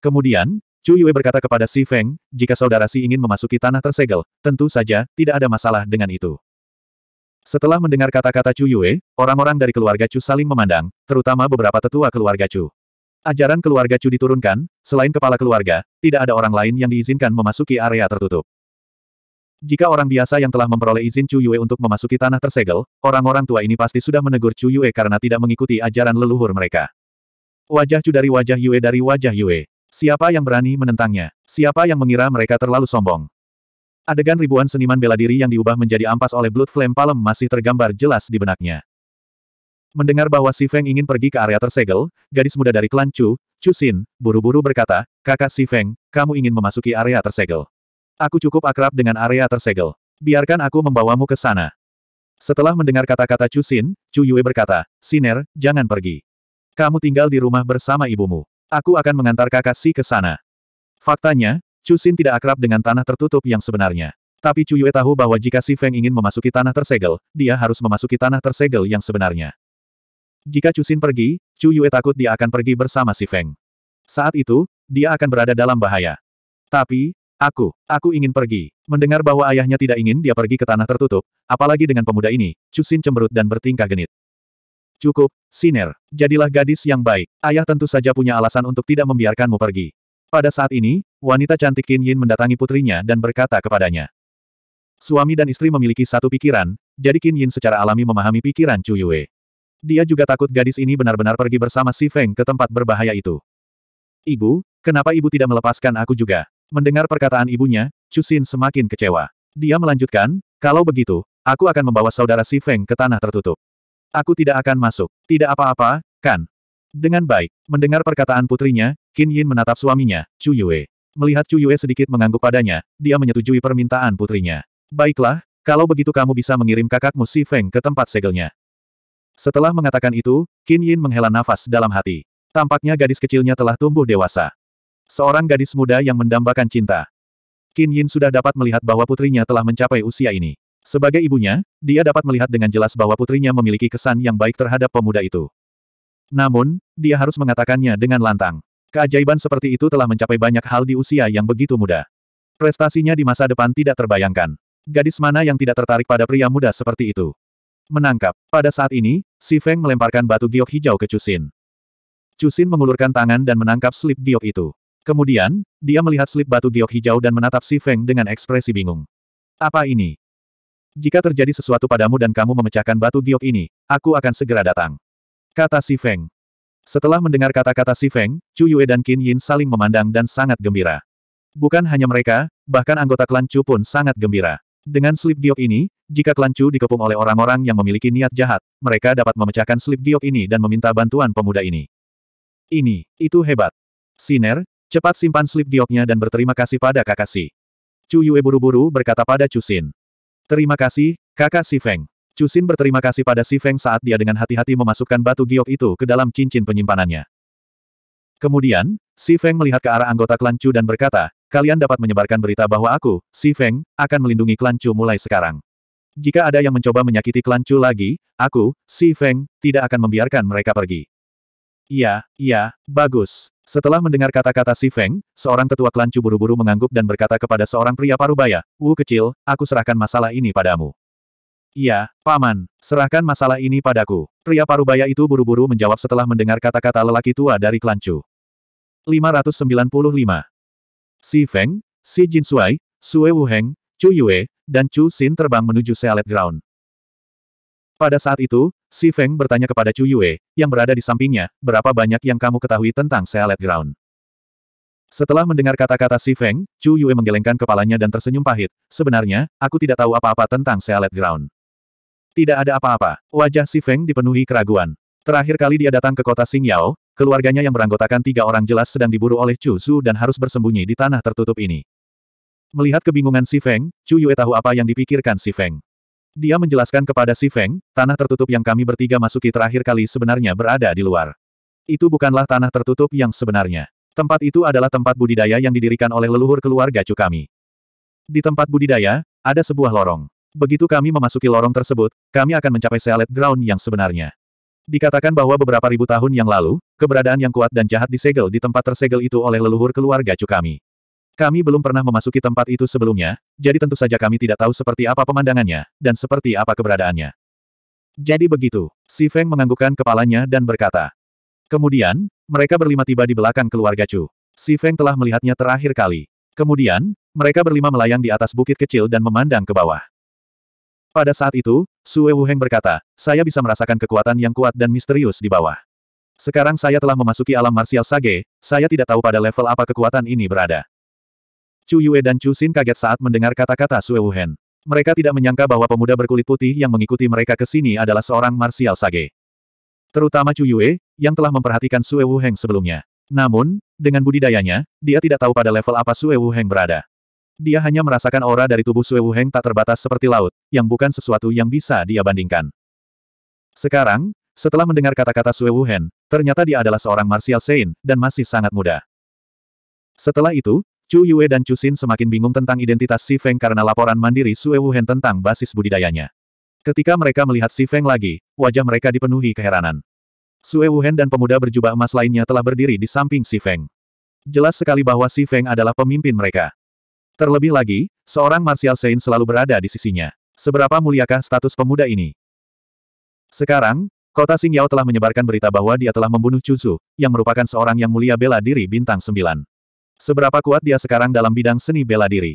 A: Kemudian, Chu Yue berkata kepada Si Feng, jika saudara Si ingin memasuki tanah tersegel, tentu saja, tidak ada masalah dengan itu. Setelah mendengar kata-kata Chu Yue, orang-orang dari keluarga Chu saling memandang, terutama beberapa tetua keluarga Chu. Ajaran keluarga Chu diturunkan, selain kepala keluarga, tidak ada orang lain yang diizinkan memasuki area tertutup. Jika orang biasa yang telah memperoleh izin Chu Yue untuk memasuki tanah tersegel, orang-orang tua ini pasti sudah menegur Chu Yue karena tidak mengikuti ajaran leluhur mereka. Wajah Chu dari wajah Yue dari wajah Yue. Siapa yang berani menentangnya? Siapa yang mengira mereka terlalu sombong? Adegan ribuan seniman bela diri yang diubah menjadi ampas oleh Blood Flame Palem masih tergambar jelas di benaknya. Mendengar bahwa Si Feng ingin pergi ke area tersegel, gadis muda dari klan Chu, Chu Xin, buru-buru berkata, Kakak Si Feng, kamu ingin memasuki area tersegel. Aku cukup akrab dengan area tersegel. Biarkan aku membawamu ke sana. Setelah mendengar kata-kata Chu Xin, Chu Yue berkata, Siner, jangan pergi. Kamu tinggal di rumah bersama ibumu. Aku akan mengantar kakak Si ke sana. Faktanya, Chu Xin tidak akrab dengan tanah tertutup yang sebenarnya. Tapi Cuyue tahu bahwa jika Si Feng ingin memasuki tanah tersegel, dia harus memasuki tanah tersegel yang sebenarnya. Jika Chu Xin pergi, Cuyue takut dia akan pergi bersama Si Feng. Saat itu, dia akan berada dalam bahaya. Tapi, aku, aku ingin pergi. Mendengar bahwa ayahnya tidak ingin dia pergi ke tanah tertutup, apalagi dengan pemuda ini, Chu Xin cemberut dan bertingkah genit. Cukup, Siner, jadilah gadis yang baik. Ayah tentu saja punya alasan untuk tidak membiarkanmu pergi. Pada saat ini, wanita cantik Qin Yin mendatangi putrinya dan berkata kepadanya. Suami dan istri memiliki satu pikiran, jadi Qin Yin secara alami memahami pikiran Chu Yue. Dia juga takut gadis ini benar-benar pergi bersama Si Feng ke tempat berbahaya itu. Ibu, kenapa ibu tidak melepaskan aku juga? Mendengar perkataan ibunya, Chu Xin semakin kecewa. Dia melanjutkan, kalau begitu, aku akan membawa saudara Si Feng ke tanah tertutup. Aku tidak akan masuk. Tidak apa-apa, kan? Dengan baik, mendengar perkataan putrinya, Qin Yin menatap suaminya, Chu Yue. Melihat Chu Yue sedikit mengangguk padanya, dia menyetujui permintaan putrinya. Baiklah, kalau begitu kamu bisa mengirim kakakmu Si Feng ke tempat segelnya. Setelah mengatakan itu, Qin Yin menghela nafas dalam hati. Tampaknya gadis kecilnya telah tumbuh dewasa. Seorang gadis muda yang mendambakan cinta. Qin Yin sudah dapat melihat bahwa putrinya telah mencapai usia ini. Sebagai ibunya, dia dapat melihat dengan jelas bahwa putrinya memiliki kesan yang baik terhadap pemuda itu. Namun, dia harus mengatakannya dengan lantang. Keajaiban seperti itu telah mencapai banyak hal di usia yang begitu muda. Prestasinya di masa depan tidak terbayangkan. Gadis mana yang tidak tertarik pada pria muda seperti itu? Menangkap. Pada saat ini, Si Feng melemparkan batu giok hijau ke Cusin. Cusin mengulurkan tangan dan menangkap slip giok itu. Kemudian, dia melihat slip batu giok hijau dan menatap Si Feng dengan ekspresi bingung. Apa ini? Jika terjadi sesuatu padamu dan kamu memecahkan batu giok ini, aku akan segera datang. Kata Si Feng. Setelah mendengar kata-kata Si Feng, Chu Yue dan Qin Yin saling memandang dan sangat gembira. Bukan hanya mereka, bahkan anggota klan Chu pun sangat gembira. Dengan slip giok ini, jika klan Chu dikepung oleh orang-orang yang memiliki niat jahat, mereka dapat memecahkan slip giok ini dan meminta bantuan pemuda ini. Ini, itu hebat. Siner, cepat simpan slip gioknya dan berterima kasih pada kakak Si. Chu Yue buru-buru berkata pada Chu Xin. Terima kasih, kakak Si Feng. Cusin berterima kasih pada Si Feng saat dia dengan hati-hati memasukkan batu giok itu ke dalam cincin penyimpanannya. Kemudian, Si Feng melihat ke arah anggota klan Chu dan berkata, kalian dapat menyebarkan berita bahwa aku, Si Feng, akan melindungi klan Chu mulai sekarang. Jika ada yang mencoba menyakiti klan Chu lagi, aku, Si Feng, tidak akan membiarkan mereka pergi. Iya, iya, bagus. Setelah mendengar kata-kata Si Feng, seorang tetua klan Chu buru-buru mengangguk dan berkata kepada seorang pria parubaya, Wu kecil, aku serahkan masalah ini padamu. Iya, Paman, serahkan masalah ini padaku. Pria parubaya itu buru-buru menjawab setelah mendengar kata-kata lelaki tua dari klan Chu. 595. Si Feng, Si Jin Sui, Sue Wuheng, Chu Yue, dan Chu Xin terbang menuju Sealet Ground. Pada saat itu, Si Feng bertanya kepada Chu Yue, yang berada di sampingnya, berapa banyak yang kamu ketahui tentang Sealet Ground? Setelah mendengar kata-kata Si Feng, Chu Yue menggelengkan kepalanya dan tersenyum pahit. Sebenarnya, aku tidak tahu apa-apa tentang Sealet Ground. Tidak ada apa-apa. Wajah Si Feng dipenuhi keraguan. Terakhir kali dia datang ke kota Xingyao, keluarganya yang beranggotakan tiga orang jelas sedang diburu oleh Chu Su dan harus bersembunyi di tanah tertutup ini. Melihat kebingungan Si Feng, Chu Yue tahu apa yang dipikirkan Si Feng. Dia menjelaskan kepada Si Feng, tanah tertutup yang kami bertiga masuki terakhir kali sebenarnya berada di luar. Itu bukanlah tanah tertutup yang sebenarnya. Tempat itu adalah tempat budidaya yang didirikan oleh leluhur keluarga Chu kami. Di tempat budidaya, ada sebuah lorong. Begitu kami memasuki lorong tersebut, kami akan mencapai Sealet Ground yang sebenarnya. Dikatakan bahwa beberapa ribu tahun yang lalu, keberadaan yang kuat dan jahat disegel di tempat tersegel itu oleh leluhur keluarga Cu kami. Kami belum pernah memasuki tempat itu sebelumnya, jadi tentu saja kami tidak tahu seperti apa pemandangannya, dan seperti apa keberadaannya. Jadi begitu, Si Feng menganggukkan kepalanya dan berkata. Kemudian, mereka berlima tiba di belakang keluarga Chu. Si Feng telah melihatnya terakhir kali. Kemudian, mereka berlima melayang di atas bukit kecil dan memandang ke bawah. Pada saat itu, Sue Wuheng berkata, saya bisa merasakan kekuatan yang kuat dan misterius di bawah. Sekarang saya telah memasuki alam marsial sage, saya tidak tahu pada level apa kekuatan ini berada. Chu Yue dan Chu Xin kaget saat mendengar kata-kata Sue Wuhen. Mereka tidak menyangka bahwa pemuda berkulit putih yang mengikuti mereka ke sini adalah seorang marsial sage. Terutama Chu Yue, yang telah memperhatikan Sue Wuheng sebelumnya. Namun, dengan budidayanya, dia tidak tahu pada level apa Sue Wuheng berada. Dia hanya merasakan aura dari tubuh Sue Wuheng tak terbatas seperti laut, yang bukan sesuatu yang bisa dia bandingkan. Sekarang, setelah mendengar kata-kata Sue Wuhan, ternyata dia adalah seorang martial saint, dan masih sangat muda. Setelah itu, Chu Yue dan Chu Xin semakin bingung tentang identitas Si Feng karena laporan mandiri Sue Wuhan tentang basis budidayanya. Ketika mereka melihat Si Feng lagi, wajah mereka dipenuhi keheranan. Sue Wuhan dan pemuda berjubah emas lainnya telah berdiri di samping Si Feng. Jelas sekali bahwa Si Feng adalah pemimpin mereka. Terlebih lagi, seorang Martial Saint selalu berada di sisinya. Seberapa muliakah status pemuda ini? Sekarang, kota Xingyao telah menyebarkan berita bahwa dia telah membunuh Chuzu, yang merupakan seorang yang mulia bela diri bintang sembilan. Seberapa kuat dia sekarang dalam bidang seni bela diri?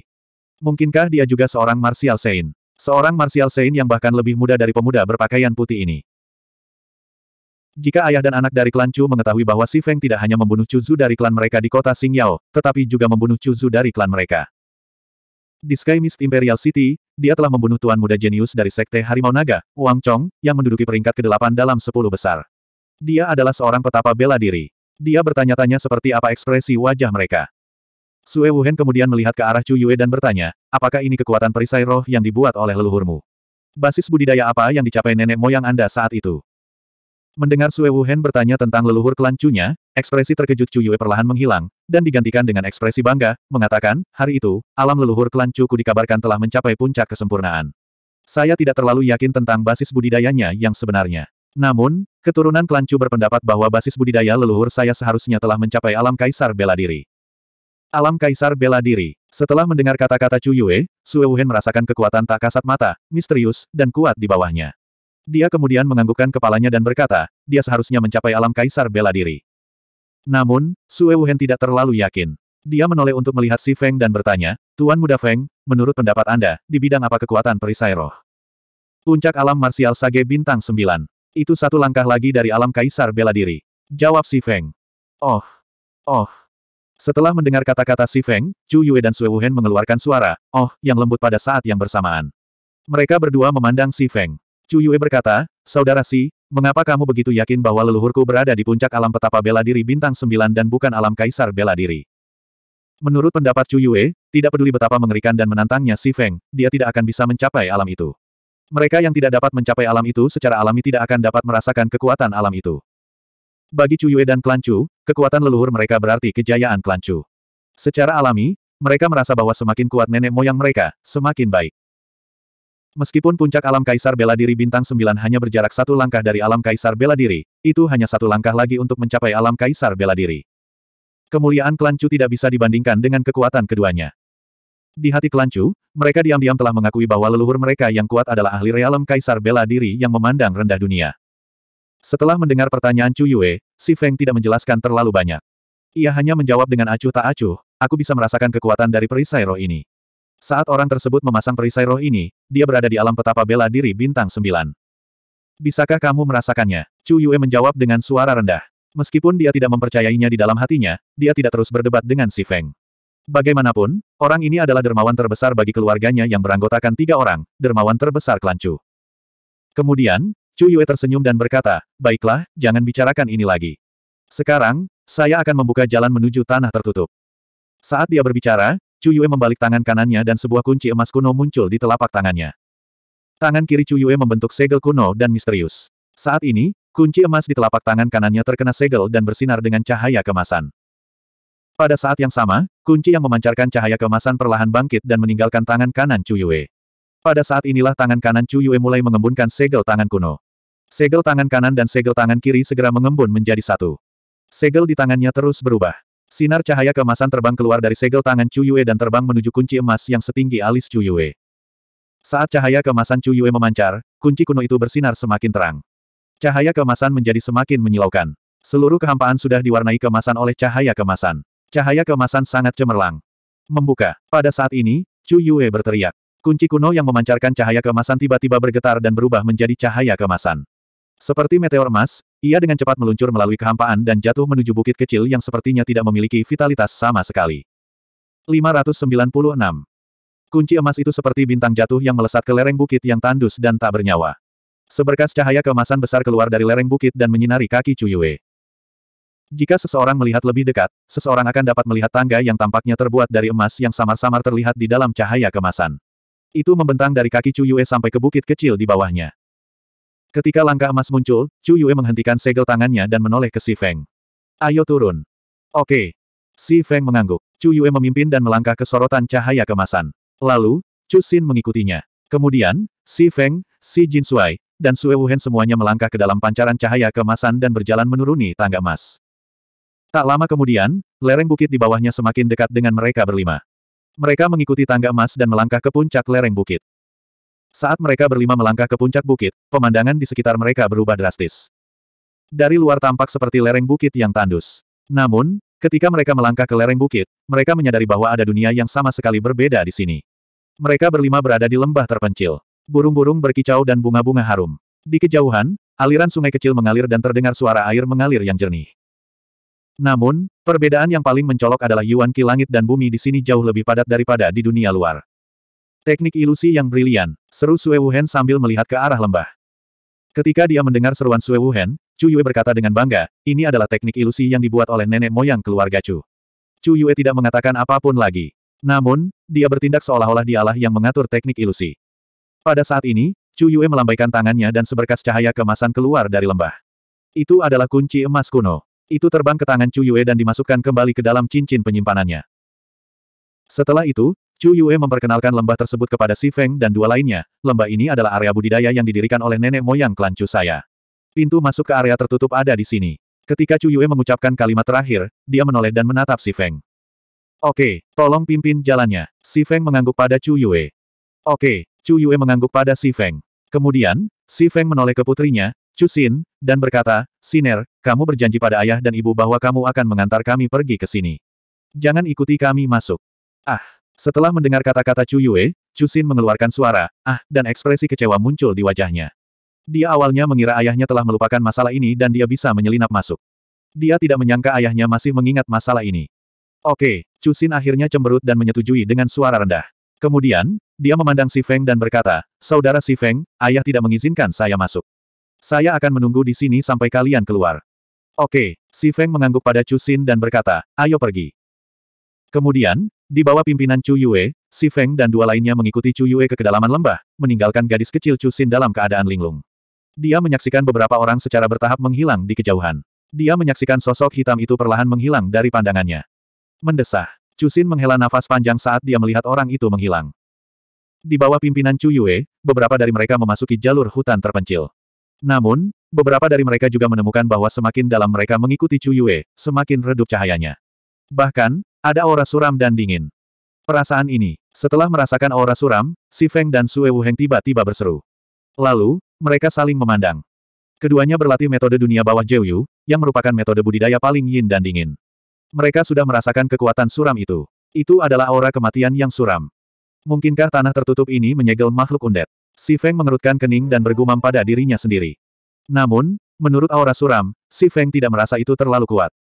A: Mungkinkah dia juga seorang Martial Sein? Seorang Martial Sein yang bahkan lebih muda dari pemuda berpakaian putih ini. Jika ayah dan anak dari klan Chu mengetahui bahwa Si Feng tidak hanya membunuh Chuzu dari klan mereka di kota Xingyao, tetapi juga membunuh Chuzu dari klan mereka. Di Sky Mist Imperial City, dia telah membunuh tuan muda jenius dari Sekte Harimau Naga, Wang Chong, yang menduduki peringkat ke-8 dalam 10 besar. Dia adalah seorang petapa bela diri. Dia bertanya-tanya seperti apa ekspresi wajah mereka. Sue Wuhen kemudian melihat ke arah Chu Yue dan bertanya, apakah ini kekuatan perisai roh yang dibuat oleh leluhurmu? Basis budidaya apa yang dicapai nenek moyang Anda saat itu? Mendengar Sue Wuhan bertanya tentang leluhur kelancunya, ekspresi terkejut Chu Yue perlahan menghilang, dan digantikan dengan ekspresi bangga, mengatakan, hari itu, alam leluhur kelancuku dikabarkan telah mencapai puncak kesempurnaan. Saya tidak terlalu yakin tentang basis budidayanya yang sebenarnya. Namun, keturunan kelancu berpendapat bahwa basis budidaya leluhur saya seharusnya telah mencapai alam kaisar bela diri. Alam kaisar bela diri. Setelah mendengar kata-kata Chu Yue, Sue Wuhan merasakan kekuatan tak kasat mata, misterius, dan kuat di bawahnya. Dia kemudian menganggukkan kepalanya dan berkata, dia seharusnya mencapai alam kaisar bela diri. Namun, Sue Wuhen tidak terlalu yakin. Dia menoleh untuk melihat si Feng dan bertanya, Tuan Muda Feng, menurut pendapat Anda, di bidang apa kekuatan perisai roh? Puncak alam marsial Sage Bintang 9. Itu satu langkah lagi dari alam kaisar bela diri. Jawab si Feng. Oh. Oh. Setelah mendengar kata-kata si Feng, Chu Yue dan Sue Wuhen mengeluarkan suara, oh, yang lembut pada saat yang bersamaan. Mereka berdua memandang si Feng. Chu Yue berkata, Saudara Si, mengapa kamu begitu yakin bahwa leluhurku berada di puncak alam petapa bela diri bintang sembilan dan bukan alam kaisar bela diri? Menurut pendapat Chu Yue, tidak peduli betapa mengerikan dan menantangnya Si Feng, dia tidak akan bisa mencapai alam itu. Mereka yang tidak dapat mencapai alam itu secara alami tidak akan dapat merasakan kekuatan alam itu. Bagi Chu Yue dan klan Chu, kekuatan leluhur mereka berarti kejayaan klan Chu. Secara alami, mereka merasa bahwa semakin kuat nenek moyang mereka, semakin baik. Meskipun puncak alam kaisar bela diri bintang 9 hanya berjarak satu langkah dari alam kaisar bela diri, itu hanya satu langkah lagi untuk mencapai alam kaisar bela diri. Kemuliaan klan tidak bisa dibandingkan dengan kekuatan keduanya. Di hati klan mereka diam-diam telah mengakui bahwa leluhur mereka yang kuat adalah ahli realem kaisar bela diri yang memandang rendah dunia. Setelah mendengar pertanyaan Chu Yue, Si Feng tidak menjelaskan terlalu banyak. Ia hanya menjawab dengan acuh tak acuh, aku bisa merasakan kekuatan dari perisai roh ini. Saat orang tersebut memasang perisai roh ini, dia berada di alam petapa bela diri bintang sembilan. Bisakah kamu merasakannya? Chu Yue menjawab dengan suara rendah. Meskipun dia tidak mempercayainya di dalam hatinya, dia tidak terus berdebat dengan si Feng. Bagaimanapun, orang ini adalah dermawan terbesar bagi keluarganya yang beranggotakan tiga orang, dermawan terbesar klan Chu. Kemudian, Chu Yue tersenyum dan berkata, baiklah, jangan bicarakan ini lagi. Sekarang, saya akan membuka jalan menuju tanah tertutup. Saat dia berbicara, Chu Yue membalik tangan kanannya dan sebuah kunci emas kuno muncul di telapak tangannya. Tangan kiri Chu Yue membentuk segel kuno dan misterius. Saat ini, kunci emas di telapak tangan kanannya terkena segel dan bersinar dengan cahaya kemasan. Pada saat yang sama, kunci yang memancarkan cahaya kemasan perlahan bangkit dan meninggalkan tangan kanan Chu Yue. Pada saat inilah tangan kanan Chu Yue mulai mengembunkan segel tangan kuno. Segel tangan kanan dan segel tangan kiri segera mengembun menjadi satu. Segel di tangannya terus berubah. Sinar cahaya kemasan terbang keluar dari segel tangan Chu Yue dan terbang menuju kunci emas yang setinggi alis Chu Yue. Saat cahaya kemasan Chu Yue memancar, kunci kuno itu bersinar semakin terang. Cahaya kemasan menjadi semakin menyilaukan. Seluruh kehampaan sudah diwarnai kemasan oleh cahaya kemasan. Cahaya kemasan sangat cemerlang. Membuka. Pada saat ini, Chu Yue berteriak. Kunci kuno yang memancarkan cahaya kemasan tiba-tiba bergetar dan berubah menjadi cahaya kemasan. Seperti meteor emas, ia dengan cepat meluncur melalui kehampaan dan jatuh menuju bukit kecil yang sepertinya tidak memiliki vitalitas sama sekali. 596. Kunci emas itu seperti bintang jatuh yang melesat ke lereng bukit yang tandus dan tak bernyawa. Seberkas cahaya keemasan besar keluar dari lereng bukit dan menyinari kaki Cuyue. Jika seseorang melihat lebih dekat, seseorang akan dapat melihat tangga yang tampaknya terbuat dari emas yang samar-samar terlihat di dalam cahaya kemasan. Itu membentang dari kaki Cuyue sampai ke bukit kecil di bawahnya. Ketika langkah emas muncul, Chu Yue menghentikan segel tangannya dan menoleh ke Si Feng. Ayo turun. Oke. Si Feng mengangguk. Chu Yue memimpin dan melangkah ke sorotan cahaya kemasan. Lalu, Chu Xin mengikutinya. Kemudian, Si Feng, Si Jin Sui, dan Sue Wuhen semuanya melangkah ke dalam pancaran cahaya kemasan dan berjalan menuruni tangga emas. Tak lama kemudian, lereng bukit di bawahnya semakin dekat dengan mereka berlima. Mereka mengikuti tangga emas dan melangkah ke puncak lereng bukit. Saat mereka berlima melangkah ke puncak bukit, pemandangan di sekitar mereka berubah drastis. Dari luar tampak seperti lereng bukit yang tandus. Namun, ketika mereka melangkah ke lereng bukit, mereka menyadari bahwa ada dunia yang sama sekali berbeda di sini. Mereka berlima berada di lembah terpencil. Burung-burung berkicau dan bunga-bunga harum. Di kejauhan, aliran sungai kecil mengalir dan terdengar suara air mengalir yang jernih. Namun, perbedaan yang paling mencolok adalah Yuan Ki langit dan bumi di sini jauh lebih padat daripada di dunia luar. Teknik ilusi yang brilian, seru Sue Wuhan sambil melihat ke arah lembah. Ketika dia mendengar seruan Sue Wuhan, Chu Yue berkata dengan bangga, ini adalah teknik ilusi yang dibuat oleh nenek moyang keluarga Chu. Chu Yue tidak mengatakan apapun lagi. Namun, dia bertindak seolah-olah dialah yang mengatur teknik ilusi. Pada saat ini, Chu Yue melambaikan tangannya dan seberkas cahaya kemasan keluar dari lembah. Itu adalah kunci emas kuno. Itu terbang ke tangan Chu Yue dan dimasukkan kembali ke dalam cincin penyimpanannya. Setelah itu, Chu Yue memperkenalkan lembah tersebut kepada Si Feng dan dua lainnya, lembah ini adalah area budidaya yang didirikan oleh nenek moyang klan Chu saya. Pintu masuk ke area tertutup ada di sini. Ketika Chu Yue mengucapkan kalimat terakhir, dia menoleh dan menatap Si Feng. Oke, tolong pimpin jalannya. Si Feng mengangguk pada Chu Yue. Oke, Chu Yue mengangguk pada Si Feng. Kemudian, Si Feng menoleh ke putrinya, Chu Xin, dan berkata, Siner, kamu berjanji pada ayah dan ibu bahwa kamu akan mengantar kami pergi ke sini. Jangan ikuti kami masuk. Ah, setelah mendengar kata-kata Chu Yue, Chu Xin mengeluarkan suara, ah, dan ekspresi kecewa muncul di wajahnya. Dia awalnya mengira ayahnya telah melupakan masalah ini dan dia bisa menyelinap masuk. Dia tidak menyangka ayahnya masih mengingat masalah ini. Oke, Chu Xin akhirnya cemberut dan menyetujui dengan suara rendah. Kemudian, dia memandang Si Feng dan berkata, Saudara Si Feng, ayah tidak mengizinkan saya masuk. Saya akan menunggu di sini sampai kalian keluar. Oke, Si Feng mengangguk pada Chu Xin dan berkata, ayo pergi. Kemudian, di bawah pimpinan Chu Yue, Si Feng dan dua lainnya mengikuti Chu Yue ke kedalaman lembah, meninggalkan gadis kecil Chu Xin dalam keadaan linglung. Dia menyaksikan beberapa orang secara bertahap menghilang di kejauhan. Dia menyaksikan sosok hitam itu perlahan menghilang dari pandangannya. Mendesah, Chu Xin menghela nafas panjang saat dia melihat orang itu menghilang. Di bawah pimpinan Chu Yue, beberapa dari mereka memasuki jalur hutan terpencil. Namun, beberapa dari mereka juga menemukan bahwa semakin dalam mereka mengikuti Chu Yue, semakin redup cahayanya. Bahkan, ada aura suram dan dingin. Perasaan ini, setelah merasakan aura suram, Si Feng dan Sue Wuheng tiba-tiba berseru. Lalu, mereka saling memandang. Keduanya berlatih metode dunia bawah Jeyu, yang merupakan metode budidaya paling yin dan dingin. Mereka sudah merasakan kekuatan suram itu. Itu adalah aura kematian yang suram. Mungkinkah tanah tertutup ini menyegel makhluk undet? Si Feng mengerutkan kening dan bergumam pada dirinya sendiri. Namun, menurut aura suram, Si Feng tidak merasa itu terlalu kuat.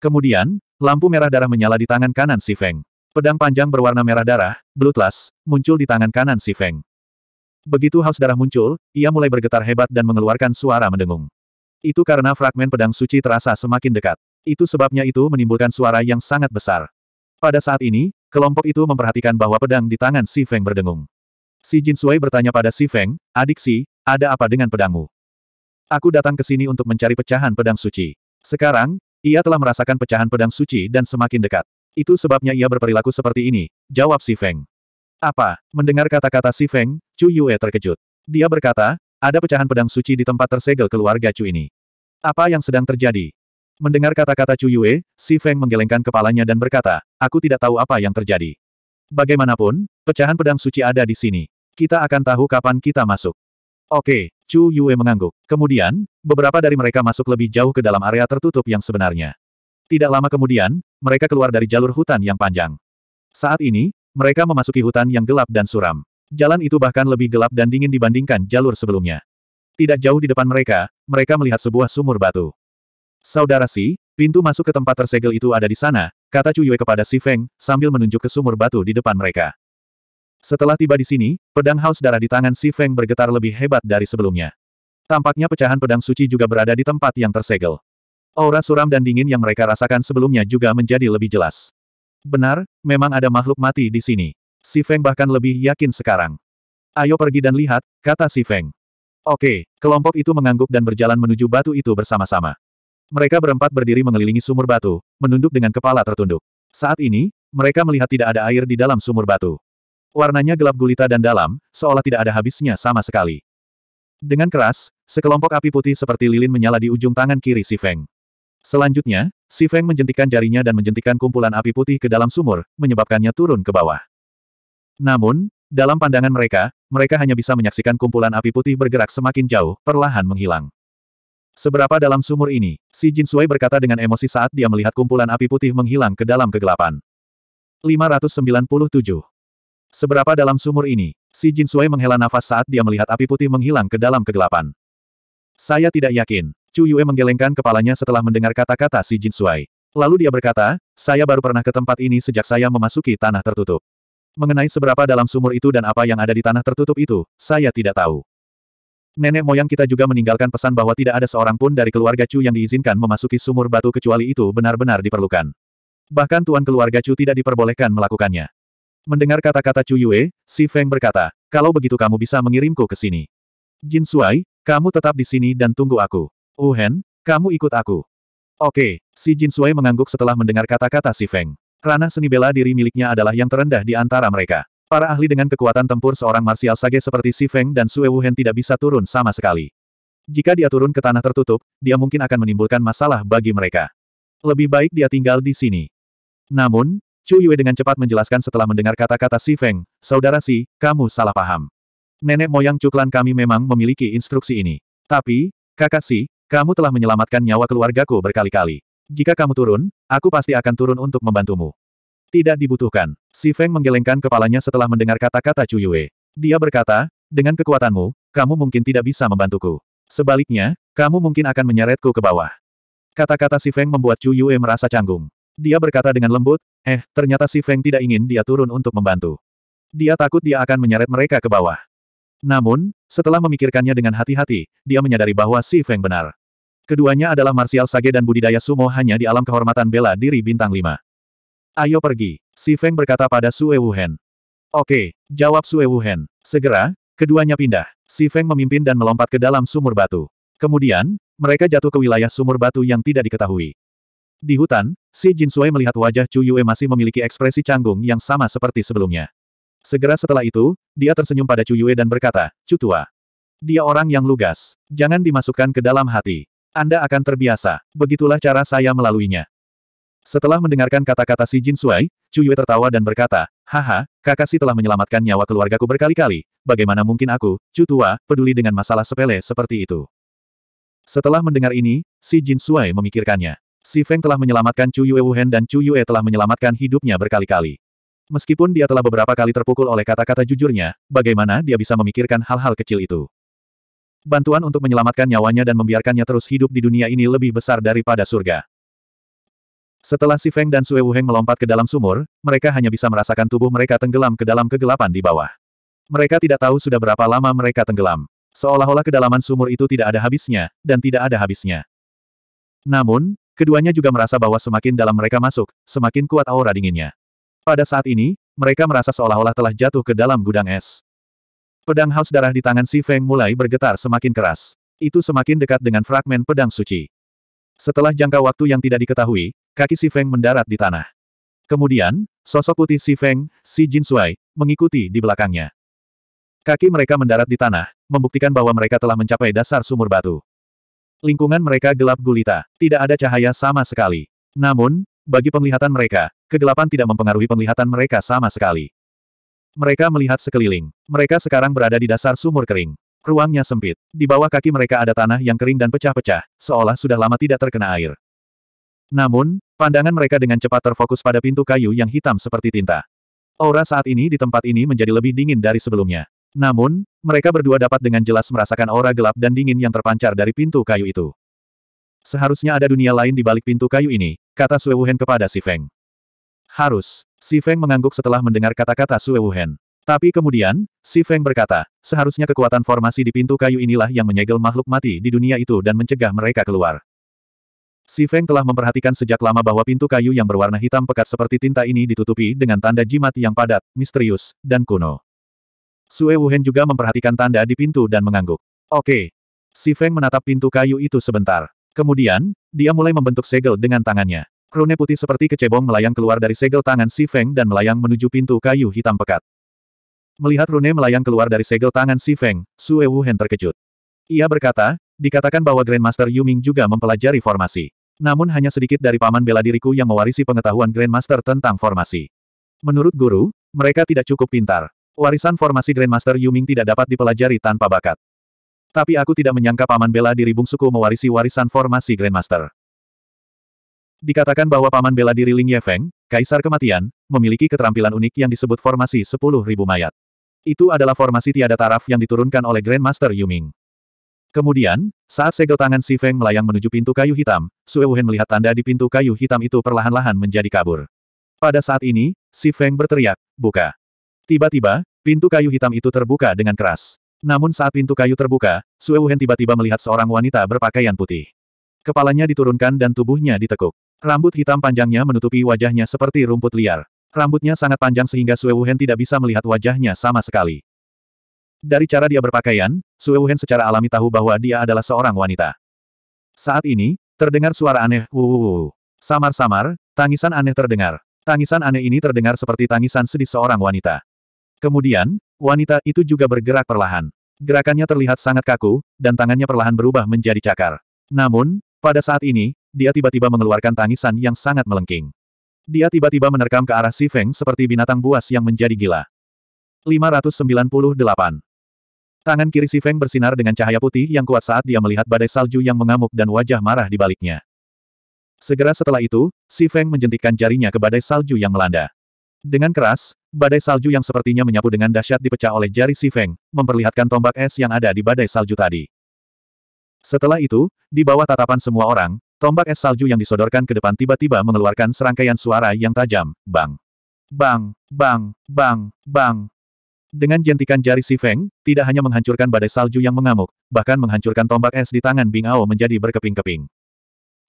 A: Kemudian, Lampu merah darah menyala di tangan kanan si Feng. Pedang panjang berwarna merah darah, Bloodlust, muncul di tangan kanan si Feng. Begitu haus darah muncul, ia mulai bergetar hebat dan mengeluarkan suara mendengung. Itu karena fragmen pedang suci terasa semakin dekat. Itu sebabnya itu menimbulkan suara yang sangat besar. Pada saat ini, kelompok itu memperhatikan bahwa pedang di tangan Si Feng berdengung. Si Jin Sui bertanya pada Si Feng, adik Si, ada apa dengan pedangmu? Aku datang ke sini untuk mencari pecahan pedang suci. Sekarang, ia telah merasakan pecahan pedang suci dan semakin dekat. Itu sebabnya ia berperilaku seperti ini, jawab Si Feng. Apa? Mendengar kata-kata Si Feng, Chu Yue terkejut. Dia berkata, ada pecahan pedang suci di tempat tersegel keluarga Chu ini. Apa yang sedang terjadi? Mendengar kata-kata Chu Yue, Si Feng menggelengkan kepalanya dan berkata, aku tidak tahu apa yang terjadi. Bagaimanapun, pecahan pedang suci ada di sini. Kita akan tahu kapan kita masuk. Oke, Chu Yue mengangguk. Kemudian, beberapa dari mereka masuk lebih jauh ke dalam area tertutup yang sebenarnya. Tidak lama kemudian, mereka keluar dari jalur hutan yang panjang. Saat ini, mereka memasuki hutan yang gelap dan suram. Jalan itu bahkan lebih gelap dan dingin dibandingkan jalur sebelumnya. Tidak jauh di depan mereka, mereka melihat sebuah sumur batu. Saudara Si, pintu masuk ke tempat tersegel itu ada di sana, kata Chu Yue kepada Si Feng, sambil menunjuk ke sumur batu di depan mereka. Setelah tiba di sini, pedang haus darah di tangan Si Feng bergetar lebih hebat dari sebelumnya. Tampaknya pecahan pedang suci juga berada di tempat yang tersegel. Aura suram dan dingin yang mereka rasakan sebelumnya juga menjadi lebih jelas. Benar, memang ada makhluk mati di sini. Si Feng bahkan lebih yakin sekarang. Ayo pergi dan lihat, kata Si Feng. Oke, kelompok itu mengangguk dan berjalan menuju batu itu bersama-sama. Mereka berempat berdiri mengelilingi sumur batu, menunduk dengan kepala tertunduk. Saat ini, mereka melihat tidak ada air di dalam sumur batu. Warnanya gelap gulita dan dalam, seolah tidak ada habisnya sama sekali. Dengan keras, sekelompok api putih seperti lilin menyala di ujung tangan kiri si Feng. Selanjutnya, si Feng menjentikan jarinya dan menjentikan kumpulan api putih ke dalam sumur, menyebabkannya turun ke bawah. Namun, dalam pandangan mereka, mereka hanya bisa menyaksikan kumpulan api putih bergerak semakin jauh, perlahan menghilang. Seberapa dalam sumur ini? Si Jin Sui berkata dengan emosi saat dia melihat kumpulan api putih menghilang ke dalam kegelapan. 597 Seberapa dalam sumur ini? Si Jin Sui menghela nafas saat dia melihat api putih menghilang ke dalam kegelapan. Saya tidak yakin. Chu Yue menggelengkan kepalanya setelah mendengar kata-kata si Jin Sui. Lalu dia berkata, saya baru pernah ke tempat ini sejak saya memasuki tanah tertutup. Mengenai seberapa dalam sumur itu dan apa yang ada di tanah tertutup itu, saya tidak tahu. Nenek moyang kita juga meninggalkan pesan bahwa tidak ada seorang pun dari keluarga Chu yang diizinkan memasuki sumur batu kecuali itu benar-benar diperlukan. Bahkan tuan keluarga Chu tidak diperbolehkan melakukannya. Mendengar kata-kata Chu Yue, Si Feng berkata, kalau begitu kamu bisa mengirimku ke sini. Jin Suai, kamu tetap di sini dan tunggu aku. Uhen, oh, kamu ikut aku. Oke, si Jin Suai mengangguk setelah mendengar kata-kata Si Feng. Ranah seni bela diri miliknya adalah yang terendah di antara mereka. Para ahli dengan kekuatan tempur seorang marsial sage seperti Si Feng dan Sue Wuhen tidak bisa turun sama sekali. Jika dia turun ke tanah tertutup, dia mungkin akan menimbulkan masalah bagi mereka. Lebih baik dia tinggal di sini. Namun, Chu Yue dengan cepat menjelaskan setelah mendengar kata-kata Si Feng, Saudara Si, kamu salah paham. Nenek moyang cuklan kami memang memiliki instruksi ini. Tapi, kakak Si, kamu telah menyelamatkan nyawa keluargaku berkali-kali. Jika kamu turun, aku pasti akan turun untuk membantumu. Tidak dibutuhkan. Si Feng menggelengkan kepalanya setelah mendengar kata-kata Chu Yue. Dia berkata, dengan kekuatanmu, kamu mungkin tidak bisa membantuku. Sebaliknya, kamu mungkin akan menyeretku ke bawah. Kata-kata Si Feng membuat Chu Yue merasa canggung. Dia berkata dengan lembut, eh, ternyata si Feng tidak ingin dia turun untuk membantu. Dia takut dia akan menyeret mereka ke bawah. Namun, setelah memikirkannya dengan hati-hati, dia menyadari bahwa si Feng benar. Keduanya adalah martial sage dan budidaya sumo hanya di alam kehormatan bela diri bintang lima. Ayo pergi, si Feng berkata pada Sue Wuhen. Oke, jawab Sue Wuhen. Segera, keduanya pindah. Si Feng memimpin dan melompat ke dalam sumur batu. Kemudian, mereka jatuh ke wilayah sumur batu yang tidak diketahui. Di hutan, si Jin Sui melihat wajah Chu Yue masih memiliki ekspresi canggung yang sama seperti sebelumnya. Segera setelah itu, dia tersenyum pada Chu Yue dan berkata, Chu Tua. Dia orang yang lugas. Jangan dimasukkan ke dalam hati. Anda akan terbiasa. Begitulah cara saya melaluinya. Setelah mendengarkan kata-kata si Jin Sui, Chu Yue tertawa dan berkata, Haha, si telah menyelamatkan nyawa keluargaku berkali-kali, bagaimana mungkin aku, Chu Tua, peduli dengan masalah sepele seperti itu. Setelah mendengar ini, si Jin Sui memikirkannya. Si Feng telah menyelamatkan Chu Yue Wuhan dan Chu Yue telah menyelamatkan hidupnya berkali-kali. Meskipun dia telah beberapa kali terpukul oleh kata-kata jujurnya, bagaimana dia bisa memikirkan hal-hal kecil itu? Bantuan untuk menyelamatkan nyawanya dan membiarkannya terus hidup di dunia ini lebih besar daripada surga. Setelah Si Feng dan Sue Wuheng melompat ke dalam sumur, mereka hanya bisa merasakan tubuh mereka tenggelam ke dalam kegelapan di bawah. Mereka tidak tahu sudah berapa lama mereka tenggelam. Seolah-olah kedalaman sumur itu tidak ada habisnya, dan tidak ada habisnya. Namun, Keduanya juga merasa bahwa semakin dalam mereka masuk, semakin kuat aura dinginnya. Pada saat ini, mereka merasa seolah-olah telah jatuh ke dalam gudang es. Pedang haus darah di tangan si Feng mulai bergetar semakin keras. Itu semakin dekat dengan fragmen pedang suci. Setelah jangka waktu yang tidak diketahui, kaki si Feng mendarat di tanah. Kemudian, sosok putih si Feng, si Jin Sui, mengikuti di belakangnya. Kaki mereka mendarat di tanah, membuktikan bahwa mereka telah mencapai dasar sumur batu. Lingkungan mereka gelap gulita, tidak ada cahaya sama sekali. Namun, bagi penglihatan mereka, kegelapan tidak mempengaruhi penglihatan mereka sama sekali. Mereka melihat sekeliling. Mereka sekarang berada di dasar sumur kering. Ruangnya sempit. Di bawah kaki mereka ada tanah yang kering dan pecah-pecah, seolah sudah lama tidak terkena air. Namun, pandangan mereka dengan cepat terfokus pada pintu kayu yang hitam seperti tinta. Aura saat ini di tempat ini menjadi lebih dingin dari sebelumnya. Namun, mereka berdua dapat dengan jelas merasakan aura gelap dan dingin yang terpancar dari pintu kayu itu. Seharusnya ada dunia lain di balik pintu kayu ini, kata Sue Wuhan kepada Si Feng. Harus. Si Feng mengangguk setelah mendengar kata-kata Sue Wuhan. Tapi kemudian, Si Feng berkata, seharusnya kekuatan formasi di pintu kayu inilah yang menyegel makhluk mati di dunia itu dan mencegah mereka keluar. Si Feng telah memperhatikan sejak lama bahwa pintu kayu yang berwarna hitam pekat seperti tinta ini ditutupi dengan tanda jimat yang padat, misterius, dan kuno. Sue Wuhen juga memperhatikan tanda di pintu dan mengangguk. Oke. Si Feng menatap pintu kayu itu sebentar. Kemudian, dia mulai membentuk segel dengan tangannya. Rune putih seperti kecebong melayang keluar dari segel tangan Si Feng dan melayang menuju pintu kayu hitam pekat. Melihat Rune melayang keluar dari segel tangan Si Feng, Sue Wuhen terkejut. Ia berkata, dikatakan bahwa Grandmaster Yu Ming juga mempelajari formasi. Namun hanya sedikit dari paman bela diriku yang mewarisi pengetahuan Grandmaster tentang formasi. Menurut guru, mereka tidak cukup pintar. Warisan formasi Grandmaster Yuming tidak dapat dipelajari tanpa bakat. Tapi aku tidak menyangka paman bela diri bungsuku mewarisi warisan formasi Grandmaster. Dikatakan bahwa paman bela diri Ling Yefeng, Kaisar Kematian, memiliki keterampilan unik yang disebut formasi 10.000 mayat. Itu adalah formasi tiada taraf yang diturunkan oleh Grandmaster Yuming. Kemudian, saat segel tangan Si Feng melayang menuju pintu kayu hitam, Sue Wuhan melihat tanda di pintu kayu hitam itu perlahan-lahan menjadi kabur. Pada saat ini, Si Feng berteriak, buka. Tiba-tiba, pintu kayu hitam itu terbuka dengan keras. Namun saat pintu kayu terbuka, Sue Wuhan tiba-tiba melihat seorang wanita berpakaian putih. Kepalanya diturunkan dan tubuhnya ditekuk. Rambut hitam panjangnya menutupi wajahnya seperti rumput liar. Rambutnya sangat panjang sehingga Sue Wuhan tidak bisa melihat wajahnya sama sekali. Dari cara dia berpakaian, Sue Wuhan secara alami tahu bahwa dia adalah seorang wanita. Saat ini, terdengar suara aneh, Samar-samar, tangisan aneh terdengar. Tangisan aneh ini terdengar seperti tangisan sedih seorang wanita. Kemudian, wanita itu juga bergerak perlahan. Gerakannya terlihat sangat kaku, dan tangannya perlahan berubah menjadi cakar. Namun, pada saat ini, dia tiba-tiba mengeluarkan tangisan yang sangat melengking. Dia tiba-tiba menerkam ke arah Si Feng seperti binatang buas yang menjadi gila. 598. Tangan kiri Si Feng bersinar dengan cahaya putih yang kuat saat dia melihat badai salju yang mengamuk dan wajah marah di baliknya. Segera setelah itu, Si Feng menjentikkan jarinya ke badai salju yang melanda. Dengan keras, badai salju yang sepertinya menyapu dengan dahsyat dipecah oleh jari Si Feng, memperlihatkan tombak es yang ada di badai salju tadi. Setelah itu, di bawah tatapan semua orang, tombak es salju yang disodorkan ke depan tiba-tiba mengeluarkan serangkaian suara yang tajam, bang. Bang, bang, bang, bang. Dengan jentikan jari Si Feng, tidak hanya menghancurkan badai salju yang mengamuk, bahkan menghancurkan tombak es di tangan Bing Ao menjadi berkeping-keping.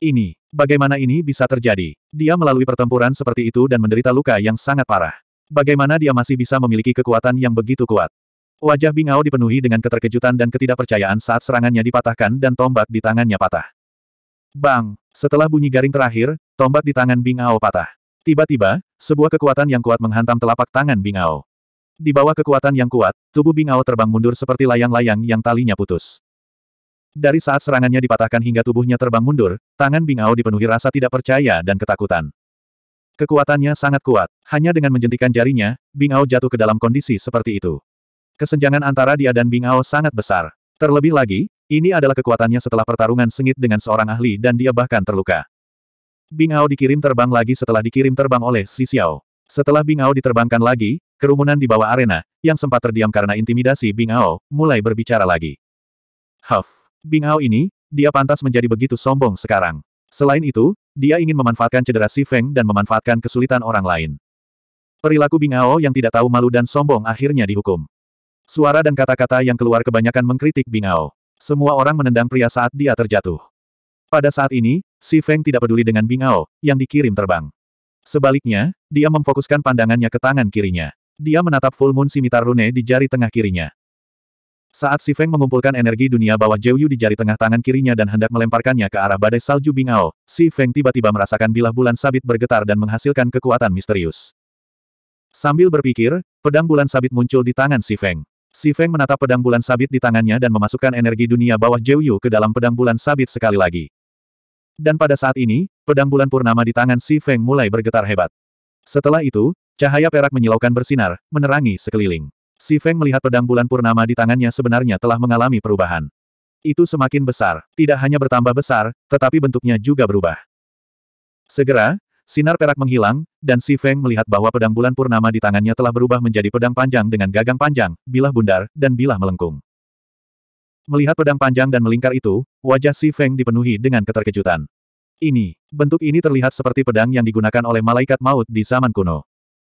A: Ini, bagaimana ini bisa terjadi? Dia melalui pertempuran seperti itu dan menderita luka yang sangat parah. Bagaimana dia masih bisa memiliki kekuatan yang begitu kuat? Wajah Bingao dipenuhi dengan keterkejutan dan ketidakpercayaan saat serangannya dipatahkan dan tombak di tangannya patah. Bang! Setelah bunyi garing terakhir, tombak di tangan Bingao patah. Tiba-tiba, sebuah kekuatan yang kuat menghantam telapak tangan Bingao. Di bawah kekuatan yang kuat, tubuh Bingao terbang mundur seperti layang-layang yang talinya putus. Dari saat serangannya dipatahkan hingga tubuhnya terbang mundur, tangan Bingao dipenuhi rasa tidak percaya dan ketakutan. Kekuatannya sangat kuat. Hanya dengan menjentikan jarinya, Bingao jatuh ke dalam kondisi seperti itu. Kesenjangan antara dia dan Bingao sangat besar. Terlebih lagi, ini adalah kekuatannya setelah pertarungan sengit dengan seorang ahli dan dia bahkan terluka. Bingao dikirim terbang lagi setelah dikirim terbang oleh Si Xiao. Setelah Bingao diterbangkan lagi, kerumunan di bawah arena, yang sempat terdiam karena intimidasi Bingao, mulai berbicara lagi. Huff. Bing Hao ini, dia pantas menjadi begitu sombong sekarang. Selain itu, dia ingin memanfaatkan cedera Si Feng dan memanfaatkan kesulitan orang lain. Perilaku Bing Hao yang tidak tahu malu dan sombong akhirnya dihukum. Suara dan kata-kata yang keluar kebanyakan mengkritik Bing Hao. Semua orang menendang pria saat dia terjatuh. Pada saat ini, Si Feng tidak peduli dengan Bing Hao, yang dikirim terbang. Sebaliknya, dia memfokuskan pandangannya ke tangan kirinya. Dia menatap full moon simitar rune di jari tengah kirinya. Saat Si Feng mengumpulkan energi dunia bawah Yu di jari tengah tangan kirinya dan hendak melemparkannya ke arah badai salju Bingao, Si Feng tiba-tiba merasakan bilah bulan sabit bergetar dan menghasilkan kekuatan misterius. Sambil berpikir, pedang bulan sabit muncul di tangan Si Feng. Si Feng menatap pedang bulan sabit di tangannya dan memasukkan energi dunia bawah Yu ke dalam pedang bulan sabit sekali lagi. Dan pada saat ini, pedang bulan purnama di tangan Si Feng mulai bergetar hebat. Setelah itu, cahaya perak menyilaukan bersinar, menerangi sekeliling. Si Feng melihat pedang bulan purnama di tangannya sebenarnya telah mengalami perubahan. Itu semakin besar, tidak hanya bertambah besar, tetapi bentuknya juga berubah. Segera, sinar perak menghilang, dan Si Feng melihat bahwa pedang bulan purnama di tangannya telah berubah menjadi pedang panjang dengan gagang panjang, bilah bundar, dan bilah melengkung. Melihat pedang panjang dan melingkar itu, wajah Si Feng dipenuhi dengan keterkejutan. Ini, bentuk ini terlihat seperti pedang yang digunakan oleh malaikat maut di zaman kuno.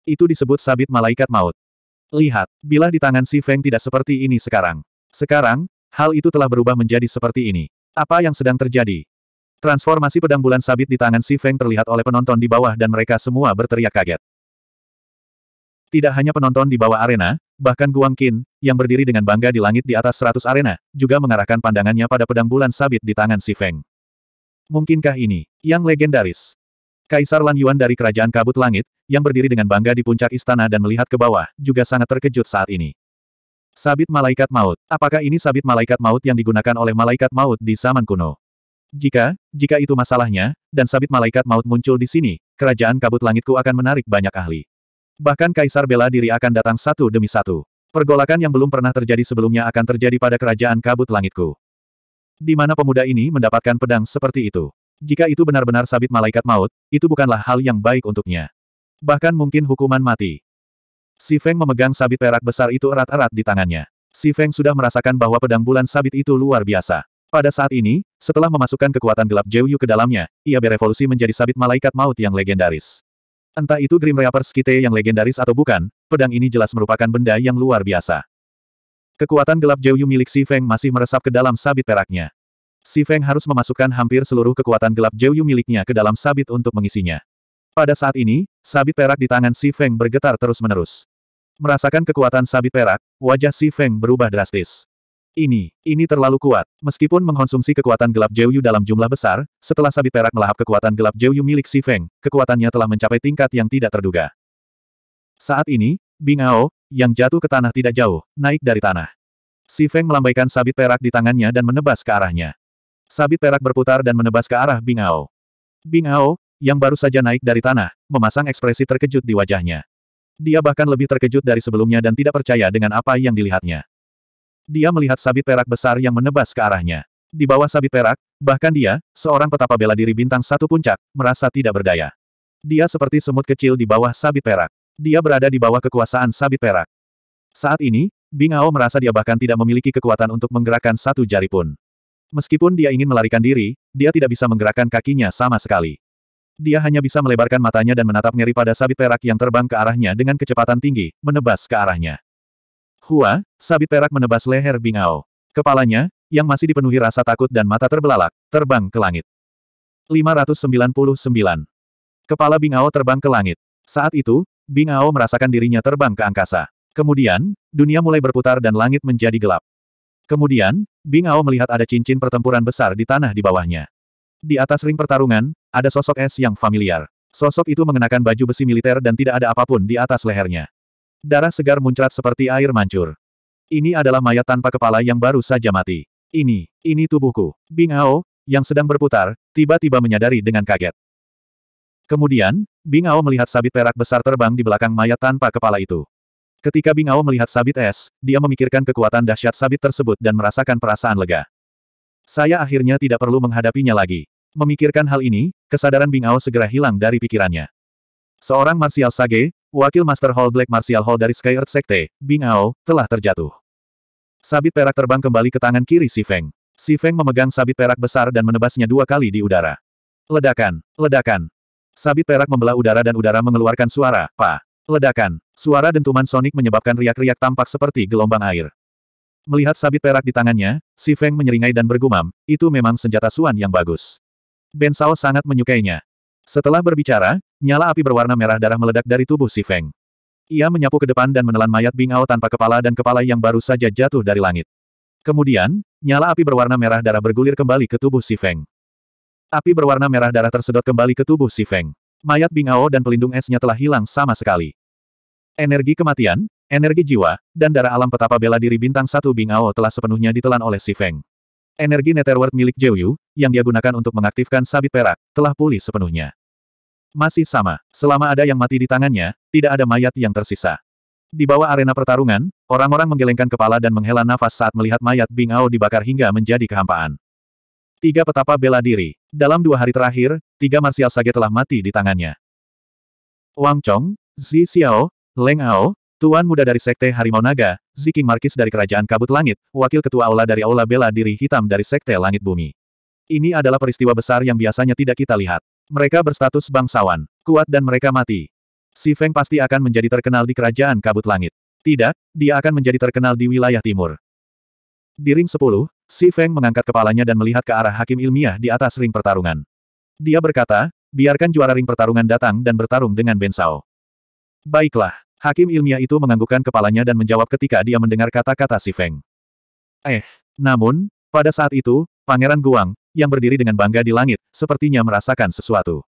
A: Itu disebut sabit malaikat maut. Lihat, bila di tangan si Feng tidak seperti ini sekarang. Sekarang, hal itu telah berubah menjadi seperti ini. Apa yang sedang terjadi? Transformasi pedang bulan sabit di tangan si Feng terlihat oleh penonton di bawah dan mereka semua berteriak kaget. Tidak hanya penonton di bawah arena, bahkan Guang Qin, yang berdiri dengan bangga di langit di atas seratus arena, juga mengarahkan pandangannya pada pedang bulan sabit di tangan si Feng. Mungkinkah ini, yang legendaris? Kaisar Lan Yuan dari Kerajaan Kabut Langit, yang berdiri dengan bangga di puncak istana dan melihat ke bawah, juga sangat terkejut saat ini. Sabit Malaikat Maut. Apakah ini sabit Malaikat Maut yang digunakan oleh Malaikat Maut di zaman kuno? Jika, jika itu masalahnya, dan sabit Malaikat Maut muncul di sini, Kerajaan Kabut Langitku akan menarik banyak ahli. Bahkan Kaisar bela diri akan datang satu demi satu. Pergolakan yang belum pernah terjadi sebelumnya akan terjadi pada kerajaan kabut langitku. Di mana pemuda ini mendapatkan pedang seperti itu. Jika itu benar-benar sabit malaikat maut, itu bukanlah hal yang baik untuknya. Bahkan mungkin hukuman mati. Si Feng memegang sabit perak besar itu erat-erat di tangannya. Si Feng sudah merasakan bahwa pedang bulan sabit itu luar biasa. Pada saat ini, setelah memasukkan kekuatan gelap Jiu ke dalamnya, ia berevolusi menjadi sabit malaikat maut yang legendaris. Entah itu Grim Reaper Skite yang legendaris atau bukan, pedang ini jelas merupakan benda yang luar biasa. Kekuatan gelap Jiu milik Si Feng masih meresap ke dalam sabit peraknya. Si Feng harus memasukkan hampir seluruh kekuatan gelap Yu miliknya ke dalam sabit untuk mengisinya. Pada saat ini, sabit perak di tangan Si Feng bergetar terus-menerus. Merasakan kekuatan sabit perak, wajah Si Feng berubah drastis. Ini, ini terlalu kuat. Meskipun mengkonsumsi kekuatan gelap Yu dalam jumlah besar, setelah sabit perak melahap kekuatan gelap Yu milik Si Feng, kekuatannya telah mencapai tingkat yang tidak terduga. Saat ini, Bingao, yang jatuh ke tanah tidak jauh, naik dari tanah. Si Feng melambaikan sabit perak di tangannya dan menebas ke arahnya. Sabit perak berputar dan menebas ke arah Bing Ao. Bing Ao yang baru saja naik dari tanah, memasang ekspresi terkejut di wajahnya. Dia bahkan lebih terkejut dari sebelumnya dan tidak percaya dengan apa yang dilihatnya. Dia melihat sabit perak besar yang menebas ke arahnya. Di bawah sabit perak, bahkan dia, seorang petapa bela diri bintang satu puncak, merasa tidak berdaya. Dia seperti semut kecil di bawah sabit perak. Dia berada di bawah kekuasaan sabit perak. Saat ini, Bing Ao merasa dia bahkan tidak memiliki kekuatan untuk menggerakkan satu jari pun. Meskipun dia ingin melarikan diri, dia tidak bisa menggerakkan kakinya sama sekali. Dia hanya bisa melebarkan matanya dan menatap ngeri pada sabit perak yang terbang ke arahnya dengan kecepatan tinggi, menebas ke arahnya. Hua, sabit perak menebas leher Bingao. Kepalanya, yang masih dipenuhi rasa takut dan mata terbelalak, terbang ke langit. 599. Kepala Bingao terbang ke langit. Saat itu, Bingao merasakan dirinya terbang ke angkasa. Kemudian, dunia mulai berputar dan langit menjadi gelap. Kemudian, Bing Ao melihat ada cincin pertempuran besar di tanah di bawahnya. Di atas ring pertarungan, ada sosok es yang familiar. Sosok itu mengenakan baju besi militer dan tidak ada apapun di atas lehernya. Darah segar muncrat seperti air mancur. Ini adalah mayat tanpa kepala yang baru saja mati. Ini, ini tubuhku. Bing Ao, yang sedang berputar, tiba-tiba menyadari dengan kaget. Kemudian, Bing Ao melihat sabit perak besar terbang di belakang mayat tanpa kepala itu. Ketika Bing melihat sabit es, dia memikirkan kekuatan dahsyat sabit tersebut dan merasakan perasaan lega. Saya akhirnya tidak perlu menghadapinya lagi. Memikirkan hal ini, kesadaran Bing segera hilang dari pikirannya. Seorang Martial Sage, wakil Master Hall Black Martial Hall dari Sky Earth Sekte, Bing telah terjatuh. Sabit perak terbang kembali ke tangan kiri Si Feng. Si Feng memegang sabit perak besar dan menebasnya dua kali di udara. Ledakan, ledakan. Sabit perak membelah udara dan udara mengeluarkan suara, pa. Ledakan. Suara dentuman sonik menyebabkan riak-riak tampak seperti gelombang air. Melihat sabit perak di tangannya, si Feng menyeringai dan bergumam, itu memang senjata Suan yang bagus. Ben Sao sangat menyukainya. Setelah berbicara, nyala api berwarna merah darah meledak dari tubuh si Feng. Ia menyapu ke depan dan menelan mayat bingau tanpa kepala dan kepala yang baru saja jatuh dari langit. Kemudian, nyala api berwarna merah darah bergulir kembali ke tubuh si Feng. Api berwarna merah darah tersedot kembali ke tubuh si Feng. Mayat Bingao dan pelindung esnya telah hilang sama sekali. Energi kematian, energi jiwa, dan darah alam petapa bela diri bintang satu Bingao telah sepenuhnya ditelan oleh Si Feng. Energi netherworld milik Yu, yang dia gunakan untuk mengaktifkan sabit perak, telah pulih sepenuhnya. Masih sama, selama ada yang mati di tangannya, tidak ada mayat yang tersisa. Di bawah arena pertarungan, orang-orang menggelengkan kepala dan menghela nafas saat melihat mayat Bingao dibakar hingga menjadi kehampaan. Tiga petapa bela diri. Dalam dua hari terakhir, tiga marsial sage telah mati di tangannya. Wang Chong, Zi Xiao, Leng Ao, Tuan muda dari Sekte Harimau Naga, Ziking Markis dari Kerajaan Kabut Langit, Wakil Ketua Aula dari Aula Bela Diri Hitam dari Sekte Langit Bumi. Ini adalah peristiwa besar yang biasanya tidak kita lihat. Mereka berstatus bangsawan, kuat dan mereka mati. Si Feng pasti akan menjadi terkenal di Kerajaan Kabut Langit. Tidak, dia akan menjadi terkenal di wilayah timur. Di ring 10, Si Feng mengangkat kepalanya dan melihat ke arah hakim ilmiah di atas ring pertarungan. Dia berkata, biarkan juara ring pertarungan datang dan bertarung dengan Ben Sao. Baiklah, hakim ilmiah itu menganggukkan kepalanya dan menjawab ketika dia mendengar kata-kata Si Feng. Eh, namun, pada saat itu, Pangeran Guang, yang berdiri dengan bangga di langit, sepertinya merasakan sesuatu.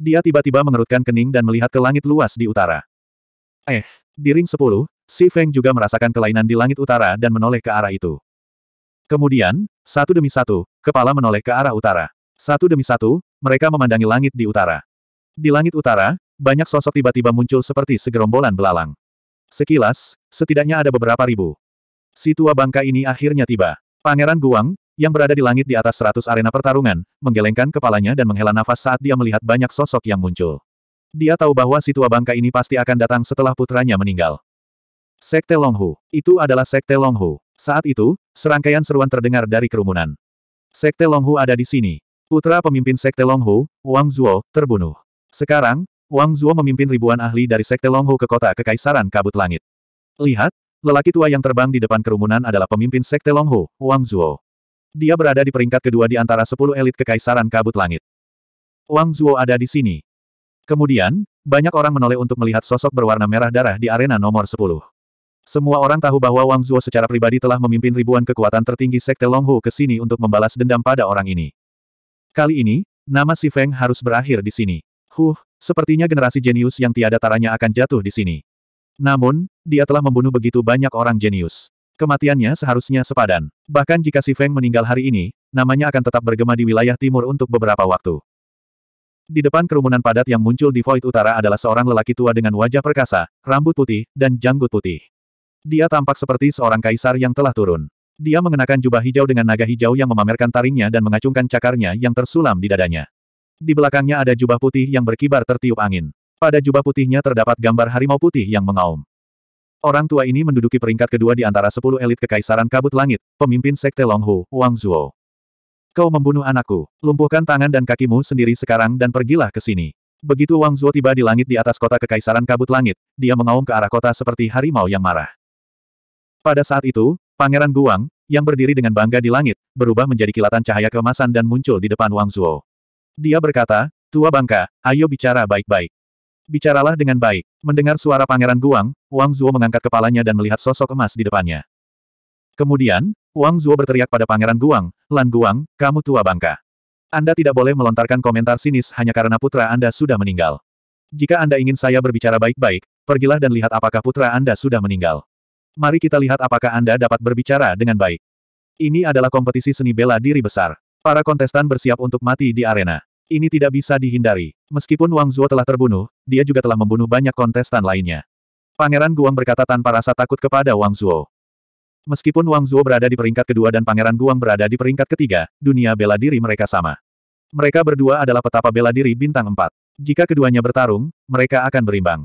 A: Dia tiba-tiba mengerutkan kening dan melihat ke langit luas di utara. Eh, di ring 10, Si Feng juga merasakan kelainan di langit utara dan menoleh ke arah itu. Kemudian, satu demi satu, kepala menoleh ke arah utara. Satu demi satu, mereka memandangi langit di utara. Di langit utara, banyak sosok tiba-tiba muncul seperti segerombolan belalang. Sekilas, setidaknya ada beberapa ribu. Si tua bangka ini akhirnya tiba. Pangeran Guang, yang berada di langit di atas seratus arena pertarungan, menggelengkan kepalanya dan menghela nafas saat dia melihat banyak sosok yang muncul. Dia tahu bahwa si tua bangka ini pasti akan datang setelah putranya meninggal. Sekte Longhu. Itu adalah Sekte Longhu. Saat itu, serangkaian seruan terdengar dari kerumunan. Sekte Longhu ada di sini. Putra pemimpin Sekte Longhu, Wang Zuo, terbunuh. Sekarang, Wang Zuo memimpin ribuan ahli dari Sekte Longhu ke kota Kekaisaran Kabut Langit. Lihat, lelaki tua yang terbang di depan kerumunan adalah pemimpin Sekte Longhu, Wang Zuo. Dia berada di peringkat kedua di antara sepuluh elit Kekaisaran Kabut Langit. Wang Zuo ada di sini. Kemudian, banyak orang menoleh untuk melihat sosok berwarna merah darah di arena nomor sepuluh. Semua orang tahu bahwa Wang Zuo secara pribadi telah memimpin ribuan kekuatan tertinggi Sekte Longhu ke sini untuk membalas dendam pada orang ini. Kali ini, nama Si Feng harus berakhir di sini. Huh, sepertinya generasi jenius yang tiada taranya akan jatuh di sini. Namun, dia telah membunuh begitu banyak orang jenius. Kematiannya seharusnya sepadan. Bahkan jika Si Feng meninggal hari ini, namanya akan tetap bergema di wilayah timur untuk beberapa waktu. Di depan kerumunan padat yang muncul di Void Utara adalah seorang lelaki tua dengan wajah perkasa, rambut putih, dan janggut putih. Dia tampak seperti seorang kaisar yang telah turun. Dia mengenakan jubah hijau dengan naga hijau yang memamerkan taringnya dan mengacungkan cakarnya yang tersulam di dadanya. Di belakangnya ada jubah putih yang berkibar tertiup angin. Pada jubah putihnya terdapat gambar harimau putih yang mengaum. Orang tua ini menduduki peringkat kedua di antara sepuluh elit kekaisaran kabut langit, pemimpin sekte Longhu, Wang Zuo. Kau membunuh anakku, lumpuhkan tangan dan kakimu sendiri sekarang dan pergilah ke sini. Begitu Wang Zuo tiba di langit di atas kota kekaisaran kabut langit, dia mengaum ke arah kota seperti harimau yang marah. Pada saat itu, Pangeran Guang, yang berdiri dengan bangga di langit, berubah menjadi kilatan cahaya kemasan dan muncul di depan Wang Zuo. Dia berkata, Tua Bangka, ayo bicara baik-baik. Bicaralah dengan baik. Mendengar suara Pangeran Guang, Wang Zuo mengangkat kepalanya dan melihat sosok emas di depannya. Kemudian, Wang Zuo berteriak pada Pangeran Guang, Lan Guang, kamu tua bangka. Anda tidak boleh melontarkan komentar sinis hanya karena putra Anda sudah meninggal. Jika Anda ingin saya berbicara baik-baik, pergilah dan lihat apakah putra Anda sudah meninggal. Mari kita lihat apakah Anda dapat berbicara dengan baik. Ini adalah kompetisi seni bela diri besar. Para kontestan bersiap untuk mati di arena. Ini tidak bisa dihindari. Meskipun Wang Zuo telah terbunuh, dia juga telah membunuh banyak kontestan lainnya. Pangeran Guang berkata tanpa rasa takut kepada Wang Zuo. Meskipun Wang Zuo berada di peringkat kedua dan Pangeran Guang berada di peringkat ketiga, dunia bela diri mereka sama. Mereka berdua adalah petapa bela diri bintang empat. Jika keduanya bertarung, mereka akan berimbang.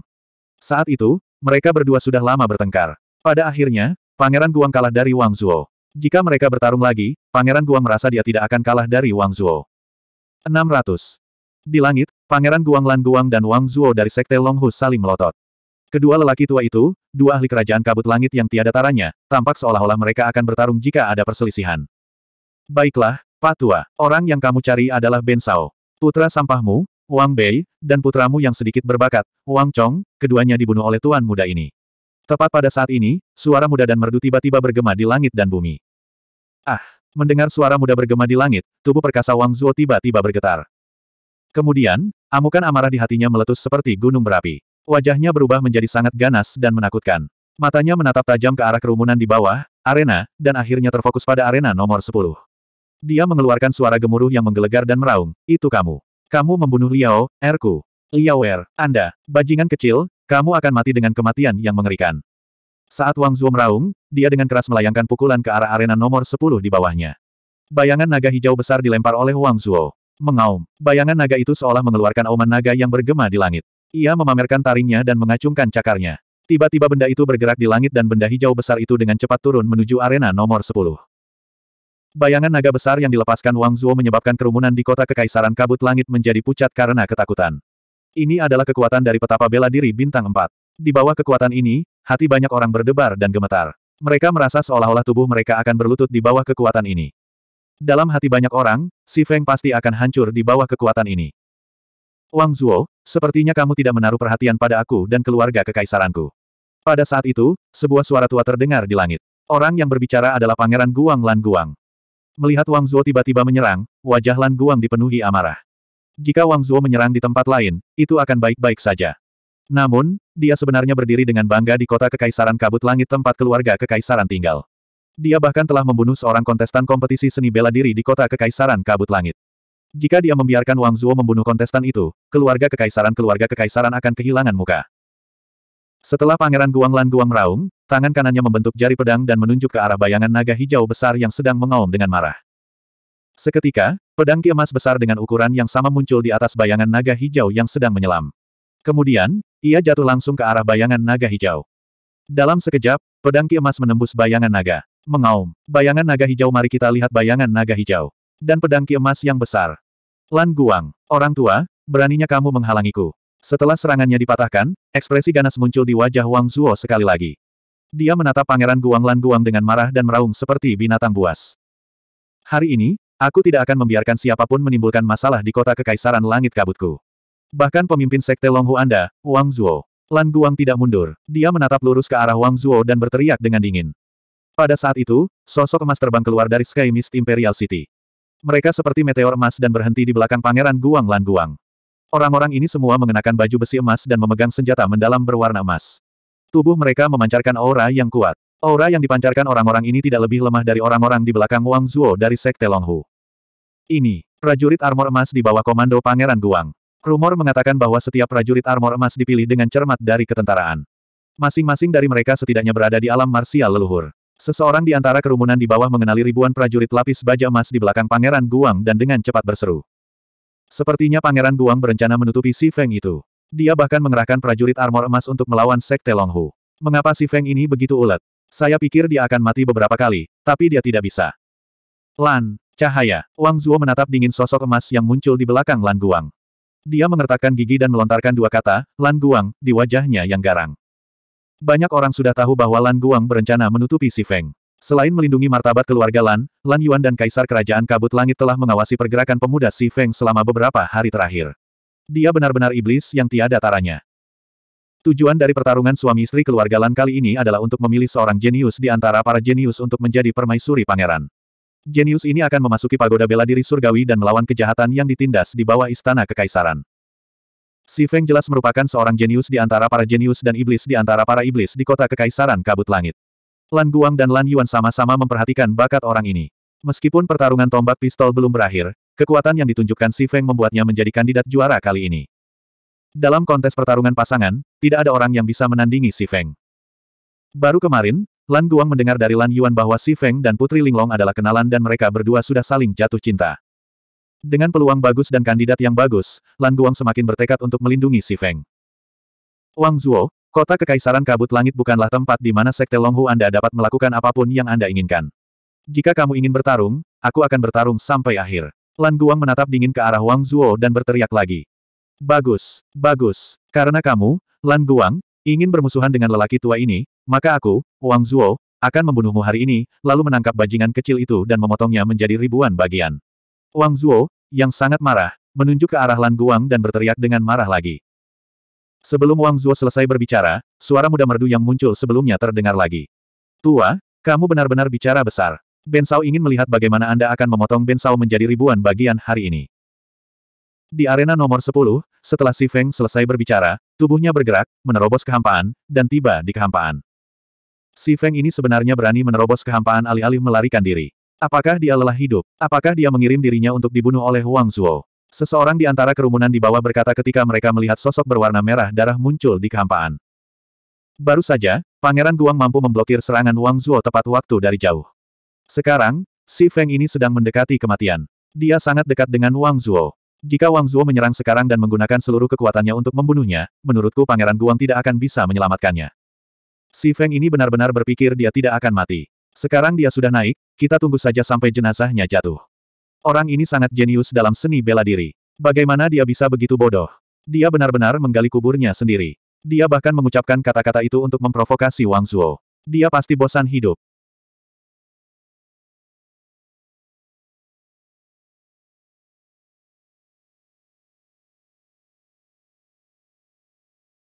A: Saat itu, mereka berdua sudah lama bertengkar. Pada akhirnya, Pangeran Guang kalah dari Wang Zuo. Jika mereka bertarung lagi, Pangeran Guang merasa dia tidak akan kalah dari Wang Zhuo. 600. Di langit, Pangeran Guang Lan Guang dan Wang Zuo dari Sekte Longhu saling melotot. Kedua lelaki tua itu, dua ahli kerajaan kabut langit yang tiada taranya, tampak seolah-olah mereka akan bertarung jika ada perselisihan. Baiklah, Pak Tua, orang yang kamu cari adalah Ben Sao. Putra sampahmu, Wang Bei, dan putramu yang sedikit berbakat, Wang Chong, keduanya dibunuh oleh tuan muda ini. Tepat pada saat ini, suara muda dan merdu tiba-tiba bergema di langit dan bumi. Ah! Mendengar suara muda bergema di langit, tubuh perkasa Wang Zuo tiba-tiba bergetar. Kemudian, amukan amarah di hatinya meletus seperti gunung berapi. Wajahnya berubah menjadi sangat ganas dan menakutkan. Matanya menatap tajam ke arah kerumunan di bawah, arena, dan akhirnya terfokus pada arena nomor 10. Dia mengeluarkan suara gemuruh yang menggelegar dan meraung, itu kamu. Kamu membunuh Liao, Erku. Liao Er, Anda, bajingan kecil, kamu akan mati dengan kematian yang mengerikan. Saat Wang Zhuo meraung, dia dengan keras melayangkan pukulan ke arah arena nomor 10 di bawahnya. Bayangan naga hijau besar dilempar oleh Wang Zhuo. Mengaum, bayangan naga itu seolah mengeluarkan auman naga yang bergema di langit. Ia memamerkan taringnya dan mengacungkan cakarnya. Tiba-tiba benda itu bergerak di langit dan benda hijau besar itu dengan cepat turun menuju arena nomor 10. Bayangan naga besar yang dilepaskan Wang Zhuo menyebabkan kerumunan di kota kekaisaran kabut langit menjadi pucat karena ketakutan. Ini adalah kekuatan dari petapa bela diri bintang 4. Di bawah kekuatan ini, hati banyak orang berdebar dan gemetar. Mereka merasa seolah-olah tubuh mereka akan berlutut di bawah kekuatan ini. Dalam hati banyak orang, si Feng pasti akan hancur di bawah kekuatan ini. Wang Zuo, sepertinya kamu tidak menaruh perhatian pada aku dan keluarga kekaisaranku. Pada saat itu, sebuah suara tua terdengar di langit. Orang yang berbicara adalah Pangeran Guang Lan Guang. Melihat Wang Zuo tiba-tiba menyerang, wajah Lan Guang dipenuhi amarah. Jika Wang Zuo menyerang di tempat lain, itu akan baik-baik saja. Namun, dia sebenarnya berdiri dengan bangga di kota Kekaisaran Kabut Langit tempat keluarga Kekaisaran tinggal. Dia bahkan telah membunuh seorang kontestan kompetisi seni bela diri di kota Kekaisaran Kabut Langit. Jika dia membiarkan Wang Zuo membunuh kontestan itu, keluarga Kekaisaran-keluarga Kekaisaran akan kehilangan muka. Setelah Pangeran Guanglan Lan Guang meraung, tangan kanannya membentuk jari pedang dan menunjuk ke arah bayangan naga hijau besar yang sedang mengaum dengan marah. Seketika, pedang kiemas besar dengan ukuran yang sama muncul di atas bayangan naga hijau yang sedang menyelam. Kemudian, ia jatuh langsung ke arah bayangan naga hijau. Dalam sekejap, pedang kiemas menembus bayangan naga. Mengaum. Bayangan naga hijau mari kita lihat bayangan naga hijau. Dan pedang kiemas yang besar. Lan Guang. Orang tua, beraninya kamu menghalangiku. Setelah serangannya dipatahkan, ekspresi ganas muncul di wajah Wang Zuo sekali lagi. Dia menatap Pangeran Guang Lan Guang dengan marah dan meraung seperti binatang buas. Hari ini, Aku tidak akan membiarkan siapapun menimbulkan masalah di kota kekaisaran langit kabutku. Bahkan pemimpin sekte Longhu Anda, Wang Zhuo. Lan Guang tidak mundur. Dia menatap lurus ke arah Wang Zhuo dan berteriak dengan dingin. Pada saat itu, sosok emas terbang keluar dari Sky Mist Imperial City. Mereka seperti meteor emas dan berhenti di belakang pangeran Guang Lan Guang. Orang-orang ini semua mengenakan baju besi emas dan memegang senjata mendalam berwarna emas. Tubuh mereka memancarkan aura yang kuat. Aura yang dipancarkan orang-orang ini tidak lebih lemah dari orang-orang di belakang Wang Zuo dari Sekte Longhu. Ini, prajurit armor emas di bawah komando Pangeran Guang. Rumor mengatakan bahwa setiap prajurit armor emas dipilih dengan cermat dari ketentaraan. Masing-masing dari mereka setidaknya berada di alam marsial leluhur. Seseorang di antara kerumunan di bawah mengenali ribuan prajurit lapis baja emas di belakang Pangeran Guang dan dengan cepat berseru. Sepertinya Pangeran Guang berencana menutupi si Feng itu. Dia bahkan mengerahkan prajurit armor emas untuk melawan Sekte Longhu. Mengapa si Feng ini begitu ulet? Saya pikir dia akan mati beberapa kali, tapi dia tidak bisa. Lan, cahaya. Wang Zuo menatap dingin sosok emas yang muncul di belakang Lan Guang. Dia mengertakkan gigi dan melontarkan dua kata, Lan Guang, di wajahnya yang garang. Banyak orang sudah tahu bahwa Lan Guang berencana menutupi si Feng. Selain melindungi martabat keluarga Lan, Lan Yuan dan Kaisar Kerajaan Kabut Langit telah mengawasi pergerakan pemuda si Feng selama beberapa hari terakhir. Dia benar-benar iblis yang tiada taranya. Tujuan dari pertarungan suami istri keluarga Lan kali ini adalah untuk memilih seorang jenius di antara para jenius untuk menjadi permaisuri pangeran. Jenius ini akan memasuki pagoda bela diri surgawi dan melawan kejahatan yang ditindas di bawah istana kekaisaran. Si Feng jelas merupakan seorang jenius di antara para jenius dan iblis di antara para iblis di kota kekaisaran kabut langit. Lan Guang dan Lan Yuan sama-sama memperhatikan bakat orang ini. Meskipun pertarungan tombak pistol belum berakhir, kekuatan yang ditunjukkan Si Feng membuatnya menjadi kandidat juara kali ini. Dalam kontes pertarungan pasangan, tidak ada orang yang bisa menandingi Si Feng. Baru kemarin, Lan Guang mendengar dari Lan Yuan bahwa Si Feng dan Putri Linglong adalah kenalan dan mereka berdua sudah saling jatuh cinta. Dengan peluang bagus dan kandidat yang bagus, Lan Guang semakin bertekad untuk melindungi Si Feng. Wang Zuo, kota Kekaisaran Kabut Langit bukanlah tempat di mana Sekte Longhu Anda dapat melakukan apapun yang Anda inginkan. Jika kamu ingin bertarung, aku akan bertarung sampai akhir. Lan Guang menatap dingin ke arah Wang Zuo dan berteriak lagi. Bagus, bagus. Karena kamu, Lan Guang, ingin bermusuhan dengan lelaki tua ini, maka aku, Wang Zuo, akan membunuhmu hari ini, lalu menangkap bajingan kecil itu dan memotongnya menjadi ribuan bagian. Wang Zuo, yang sangat marah, menunjuk ke arah Lan Guang dan berteriak dengan marah lagi. Sebelum Wang Zuo selesai berbicara, suara muda merdu yang muncul sebelumnya terdengar lagi. Tua, kamu benar-benar bicara besar. Ben ingin melihat bagaimana Anda akan memotong Ben menjadi ribuan bagian hari ini. Di arena nomor 10, setelah Si Feng selesai berbicara, tubuhnya bergerak, menerobos kehampaan, dan tiba di kehampaan. Si Feng ini sebenarnya berani menerobos kehampaan alih-alih melarikan diri. Apakah dia lelah hidup? Apakah dia mengirim dirinya untuk dibunuh oleh Huang Zhuo? Seseorang di antara kerumunan di bawah berkata ketika mereka melihat sosok berwarna merah darah muncul di kehampaan. Baru saja, Pangeran Guang mampu memblokir serangan Wang Zhuo tepat waktu dari jauh. Sekarang, Si Feng ini sedang mendekati kematian. Dia sangat dekat dengan Wang Zhuo. Jika Wang Zuo menyerang sekarang dan menggunakan seluruh kekuatannya untuk membunuhnya, menurutku Pangeran Guang tidak akan bisa menyelamatkannya. Si Feng ini benar-benar berpikir dia tidak akan mati. Sekarang dia sudah naik, kita tunggu saja sampai jenazahnya jatuh. Orang ini sangat jenius dalam seni bela diri. Bagaimana dia bisa begitu bodoh? Dia benar-benar menggali kuburnya sendiri. Dia bahkan mengucapkan kata-kata itu untuk memprovokasi Wang Zuo. Dia pasti bosan hidup.